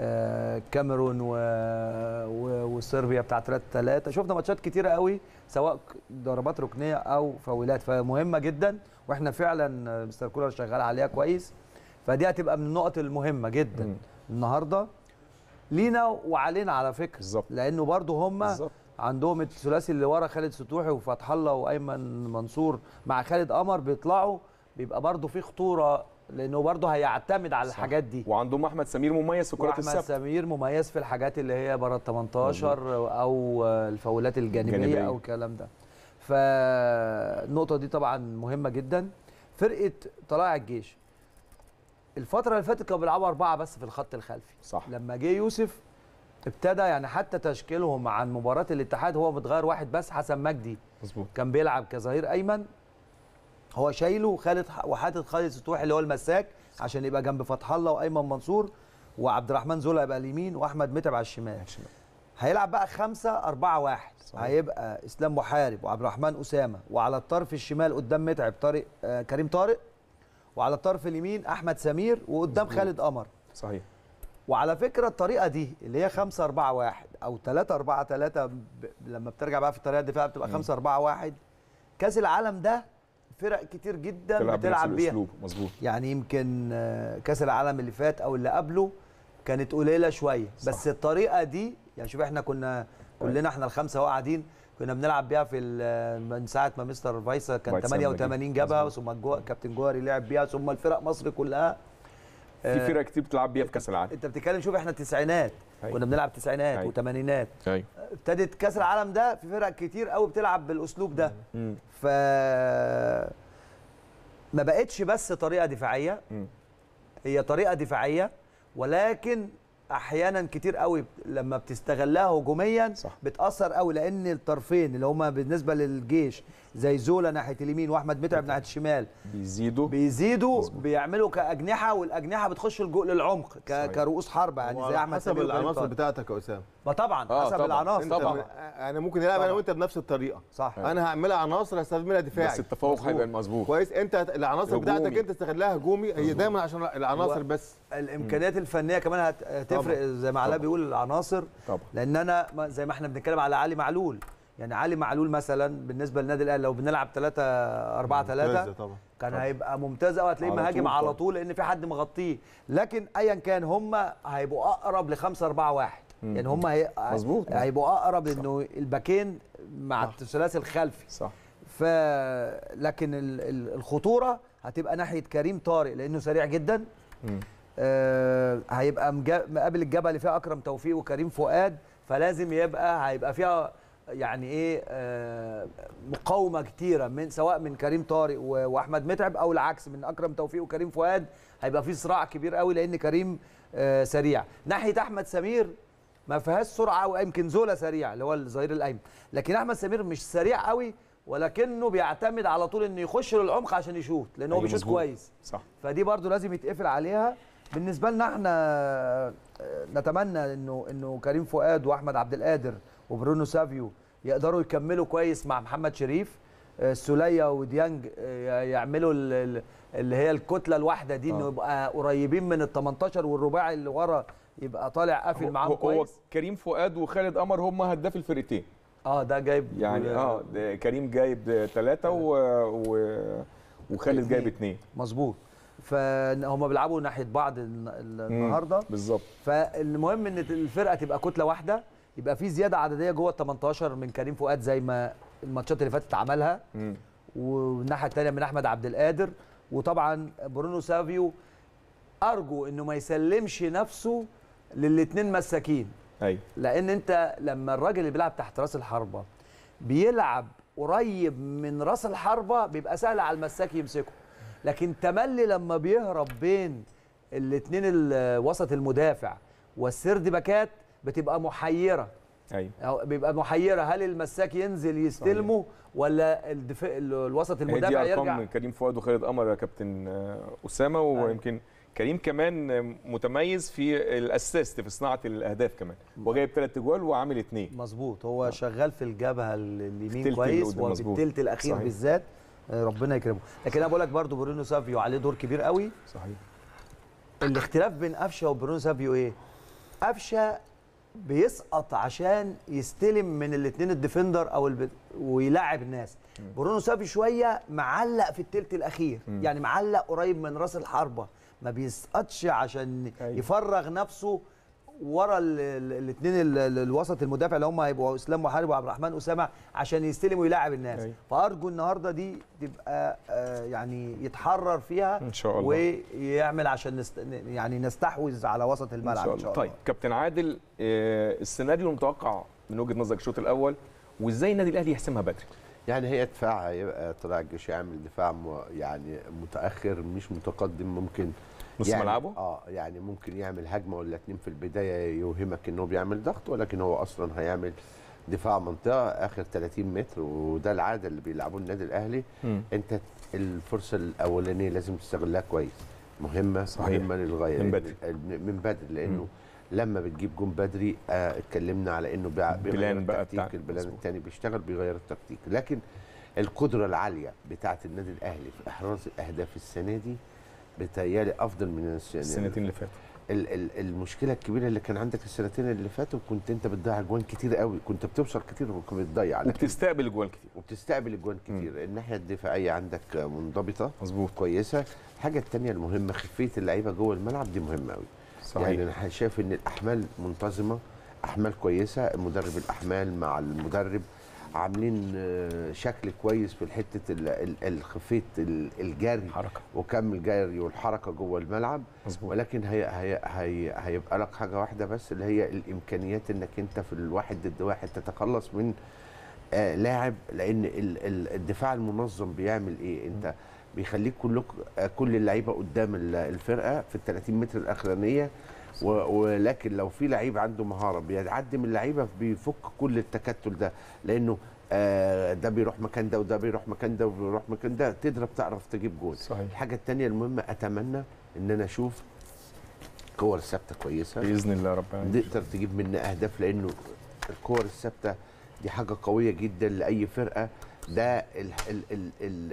Speaker 5: الكاميرون آه، و... وصربيا بتاع 3 3 شفنا ماتشات كتيره قوي سواء ضربات ركنيه او فاولات فمهمه جدا واحنا فعلا مستر كولر شغال عليها كويس فدي هتبقى من النقط المهمه جدا النهارده لينا وعلينا على فكره بالظبط لانه برضه هم بالزبط. عندهم الثلاثي اللي ورا خالد ستوحي وفتح الله وايمن منصور مع خالد قمر بيطلعوا بيبقى برضه في خطوره لانه برضه هيعتمد على صح. الحاجات دي وعندهم احمد
Speaker 1: سمير مميز في كره السبت احمد
Speaker 5: سمير مميز في الحاجات اللي هي بره ال 18 او الفاولات الجانبيه جانبية. او الكلام ده فالنقطه دي طبعا مهمه جدا فرقه طلائع الجيش الفتره اللي فاتت كانوا بيلعبوا اربعه بس في الخط الخلفي صح لما جه يوسف ابتدى يعني حتى تشكيلهم عن مباراه الاتحاد هو متغير واحد بس حسن مجدي مظبوط كان بيلعب كظهير ايمن هو شايله خالد وحاطط خالد سطوح اللي هو المساك عشان يبقى جنب فتح الله وايمن منصور وعبد الرحمن زولا يبقى اليمين واحمد متعب على الشمال هيلعب بقى 5 4 1 هيبقى اسلام محارب وعبد الرحمن اسامه وعلى الطرف الشمال قدام متعب طارق آه كريم طارق وعلى الطرف اليمين احمد سمير وقدام مزبوط. خالد قمر صحيح وعلى فكره الطريقه دي اللي هي 5 4 1 او 3 4 3 لما بترجع بقى في الطريقه الدفاع بتبقى 5 4 1 كاس العالم ده فرق كتير جدا بتلعب بيها مظبوط يعني يمكن آه، كاس العالم اللي فات او اللي قبله كانت قليله شويه صح. بس الطريقه دي يعني شوف احنا كنا أيوة. كلنا احنا الخمسه قاعدين كنا بنلعب بيها في آه، من ساعه ما مستر فايسا كان 88 جابها ثم كابتن جوهري لعب بيها ثم الفرق مصر كلها
Speaker 1: في آه، فرق كتير بتلعب بيها في كاس العالم
Speaker 5: انت بتتكلم شوف احنا التسعينات أيوة. كنا بنلعب تسعينات وثمانينات أيوة. أيوة. ابتدت كاس العالم ده في فرق كتير قوي بتلعب بالاسلوب ده ف ما بقتش بس طريقه دفاعيه هي طريقه دفاعيه ولكن احيانا كتير قوي لما بتستغلها هجوميا صح. بتاثر قوي لان الطرفين اللي هما بالنسبه للجيش زي زولا ناحيه اليمين واحمد متعب ناحيه الشمال بيزيدوا بيزيدوا بيعملوا كاجنحه والاجنحه بتخش للعمق ك...
Speaker 4: كرؤوس حرب يعني زي احمد حسب العناصر بتاعتك يا اسامه ما طبعا آه حسب طبعا. العناصر طبعا, يعني ممكن يلعب انا وانت بنفس الطريقه صح آه. انا هعملها عناصر هستخدمها دفاعي بس التفوق هيبقى مظبوط كويس انت العناصر بتاعتك انت استغلها هجومي هي دايما عشان العناصر بس الامكانيات الفنيه
Speaker 5: كمان هت... طبعًا. زي ما علاء بيقول العناصر طبعا. لان انا زي ما احنا بنتكلم على علي معلول يعني علي معلول مثلا بالنسبه للنادي الاهلي لو بنلعب 3 4 3 طبعا كان طبعا. هيبقى ممتاز قوي هتلاقيه مهاجم على طول لان في حد مغطيه لكن ايا كان هم هيبقوا اقرب ل 5 4 1 يعني هم هي... مظبوط هيبقوا اقرب انه الباكين مع الثلاثي الخلفي صح ف لكن الخطوره هتبقى ناحيه كريم طارق لانه سريع جدا مم. آه، هيبقى مقابل الجبهه اللي فيها اكرم توفيق وكريم فؤاد فلازم يبقى هيبقى فيها يعني ايه آه، مقاومه كتيره من سواء من كريم طارق واحمد متعب او العكس من اكرم توفيق وكريم فؤاد هيبقى في صراع كبير قوي لان كريم آه، سريع ناحيه احمد سمير ما فيهاش سرعه ويمكن زولا سريع اللي هو الظهير الايمن لكن احمد سمير مش سريع قوي ولكنه بيعتمد على طول انه يخش للعمق عشان يشوط لان هو أيوة بيشوط كويس صح فدي برده لازم يتقفل عليها بالنسبه لنا احنا آه، نتمنى انه انه كريم فؤاد واحمد عبد القادر وبرونو سافيو يقدروا يكملوا كويس مع محمد شريف السوليه آه، وديانج آه، يعملوا اللي هي الكتله الواحده دي انه يبقى قريبين من ال 18 والرباعي اللي ورا يبقى طالع قافل معاهم كويس هو
Speaker 1: كريم فؤاد وخالد قمر هم هداف الفرقتين اه ده جايب يعني اه كريم جايب ثلاثه و... و... وخالد جايب اثنين
Speaker 5: مظبوط فهم بيلعبوا ناحيه بعض النهارده بالظبط فالمهم ان الفرقه تبقى كتله واحده يبقى في زياده عدديه جوه ال 18 من كريم فؤاد زي ما الماتشات اللي فاتت عملها والناحيه الثانيه من احمد عبد القادر وطبعا برونو سافيو ارجو انه ما يسلمش نفسه للاثنين مساكين ايوه لان انت لما الراجل اللي بيلعب تحت راس الحربه بيلعب قريب من راس الحربه بيبقى سهل على المساك يمسكه لكن تملي لما بيهرب بين الاثنين الوسط المدافع والسرد باكات بتبقى محيره ايوه بيبقى محيره هل المساك ينزل يستلمه ولا الدفاع الوسط المدافع دي يرجع ارقام
Speaker 1: كريم فؤاد وخالد قمر يا كابتن آه، اسامه أيوه. ويمكن كريم كمان متميز في الاسيست في صناعه الاهداف كمان وجايب ثلاث اجوال وعامل اثنين مظبوط هو شغال
Speaker 5: في الجبهه اليمين كويس وفي الثلث الاخير صحيح. بالذات آه، ربنا يكرمه لكن انا بقول لك برضه برونو سافيو عليه دور كبير قوي صحيح الاختلاف بين قفشه وبرونو سافيو ايه قفشه بيسقط عشان يستلم من الاثنين الديفندر او الب... ويلعب ناس برونو سافيو شويه معلق في الثلث الاخير م. يعني معلق قريب من راس الحربه ما بيسقطش عشان أيوه. يفرغ نفسه ورا الاثنين الوسط المدافع اللي هم هيبقوا اسلام محارب وعبد الرحمن اسامه عشان يستلم ويلاعب الناس أي. أيوة. فارجو النهارده دي تبقى آه، يعني يتحرر فيها ان شاء الله ويعمل عشان نست... يعني نستحوذ على وسط الملعب ان شاء الله, إن شاء الله. طيب
Speaker 1: كابتن عادل آه، السيناريو المتوقع من وجهه نظرك الشوط الاول وازاي النادي الاهلي يحسمها بدري يعني هي دفاع هيبقى طلع الجيش يعمل دفاع
Speaker 7: يعني متاخر مش متقدم ممكن نص يعني ملعبه اه يعني ممكن يعمل هجمه ولا اتنين في البدايه يوهمك ان هو بيعمل ضغط ولكن هو اصلا هيعمل دفاع منطقه اخر 30 متر وده العاده اللي بيلعبوه النادي الاهلي م. انت الفرصه الاولانيه لازم تستغلها كويس مهمه صحيح. مهمه للغايه من بدري من بدري لانه م. لما بتجيب جون بدري آه اتكلمنا على انه بيغير التكتيك البلان الثاني بيشتغل بيغير التكتيك لكن القدره العاليه بتاعه النادي الاهلي في احراز الاهداف السنه دي بتهيألي افضل من السنتين اللي فاتوا المشكله الكبيره اللي كان عندك السنتين اللي فاتوا كنت انت بتضيع جوان كتير قوي كنت بتوصل كتير وكنت بتضيع وبتستقبل جوان كتير وبتستقبل جوان كتير م. الناحيه الدفاعيه عندك منضبطه مظبوط كويسه الحاجه الثانيه المهمه خفيه اللعيبه جوه الملعب دي مهمه قوي صحيح. يعني انا شايف ان الاحمال منتظمه احمال كويسه مدرب الاحمال مع المدرب عاملين آه، شكل كويس في حته الخفيت الجري حركة. وكم الجري والحركه جوه الملعب مزبوط. ولكن هي هي هي هيبقى لك حاجه واحده بس اللي هي الامكانيات انك انت في الواحد ضد واحد تتخلص من آه، لاعب لان الدفاع المنظم بيعمل ايه انت بيخليك كلك آه، كل اللعيبه قدام الفرقه في ال 30 متر الاخرانيه ولكن لو في لعيب عنده مهاره بيعدي من اللعيبه بيفك كل التكتل ده لانه آه، ده بيروح مكان ده وده بيروح مكان ده وبيروح مكان ده تضرب تعرف تجيب جول صحيح. الحاجه الثانيه المهمه اتمنى ان انا اشوف الكور الثابته كويسه باذن الله ربنا نقدر تجيب منها اهداف لانه الكور الثابته دي حاجه قويه جدا لاي فرقه ده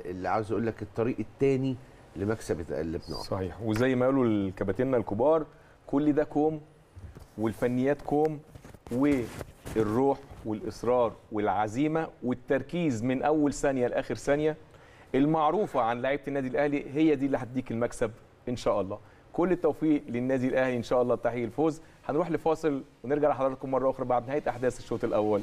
Speaker 7: اللي عاوز اقول لك الطريق
Speaker 1: الثاني لمكسب لبنان صحيح وزي ما قالوا الكباتننا الكبار كل ده كوم والفنيات كوم والروح والاصرار والعزيمه والتركيز من اول ثانيه لاخر ثانيه المعروفه عن لعيبه النادي الاهلي هي دي اللي هتديك المكسب ان شاء الله كل التوفيق للنادي الاهلي ان شاء الله تحقيق الفوز هنروح لفاصل ونرجع لحضراتكم مره اخرى بعد نهايه احداث الشوط الاول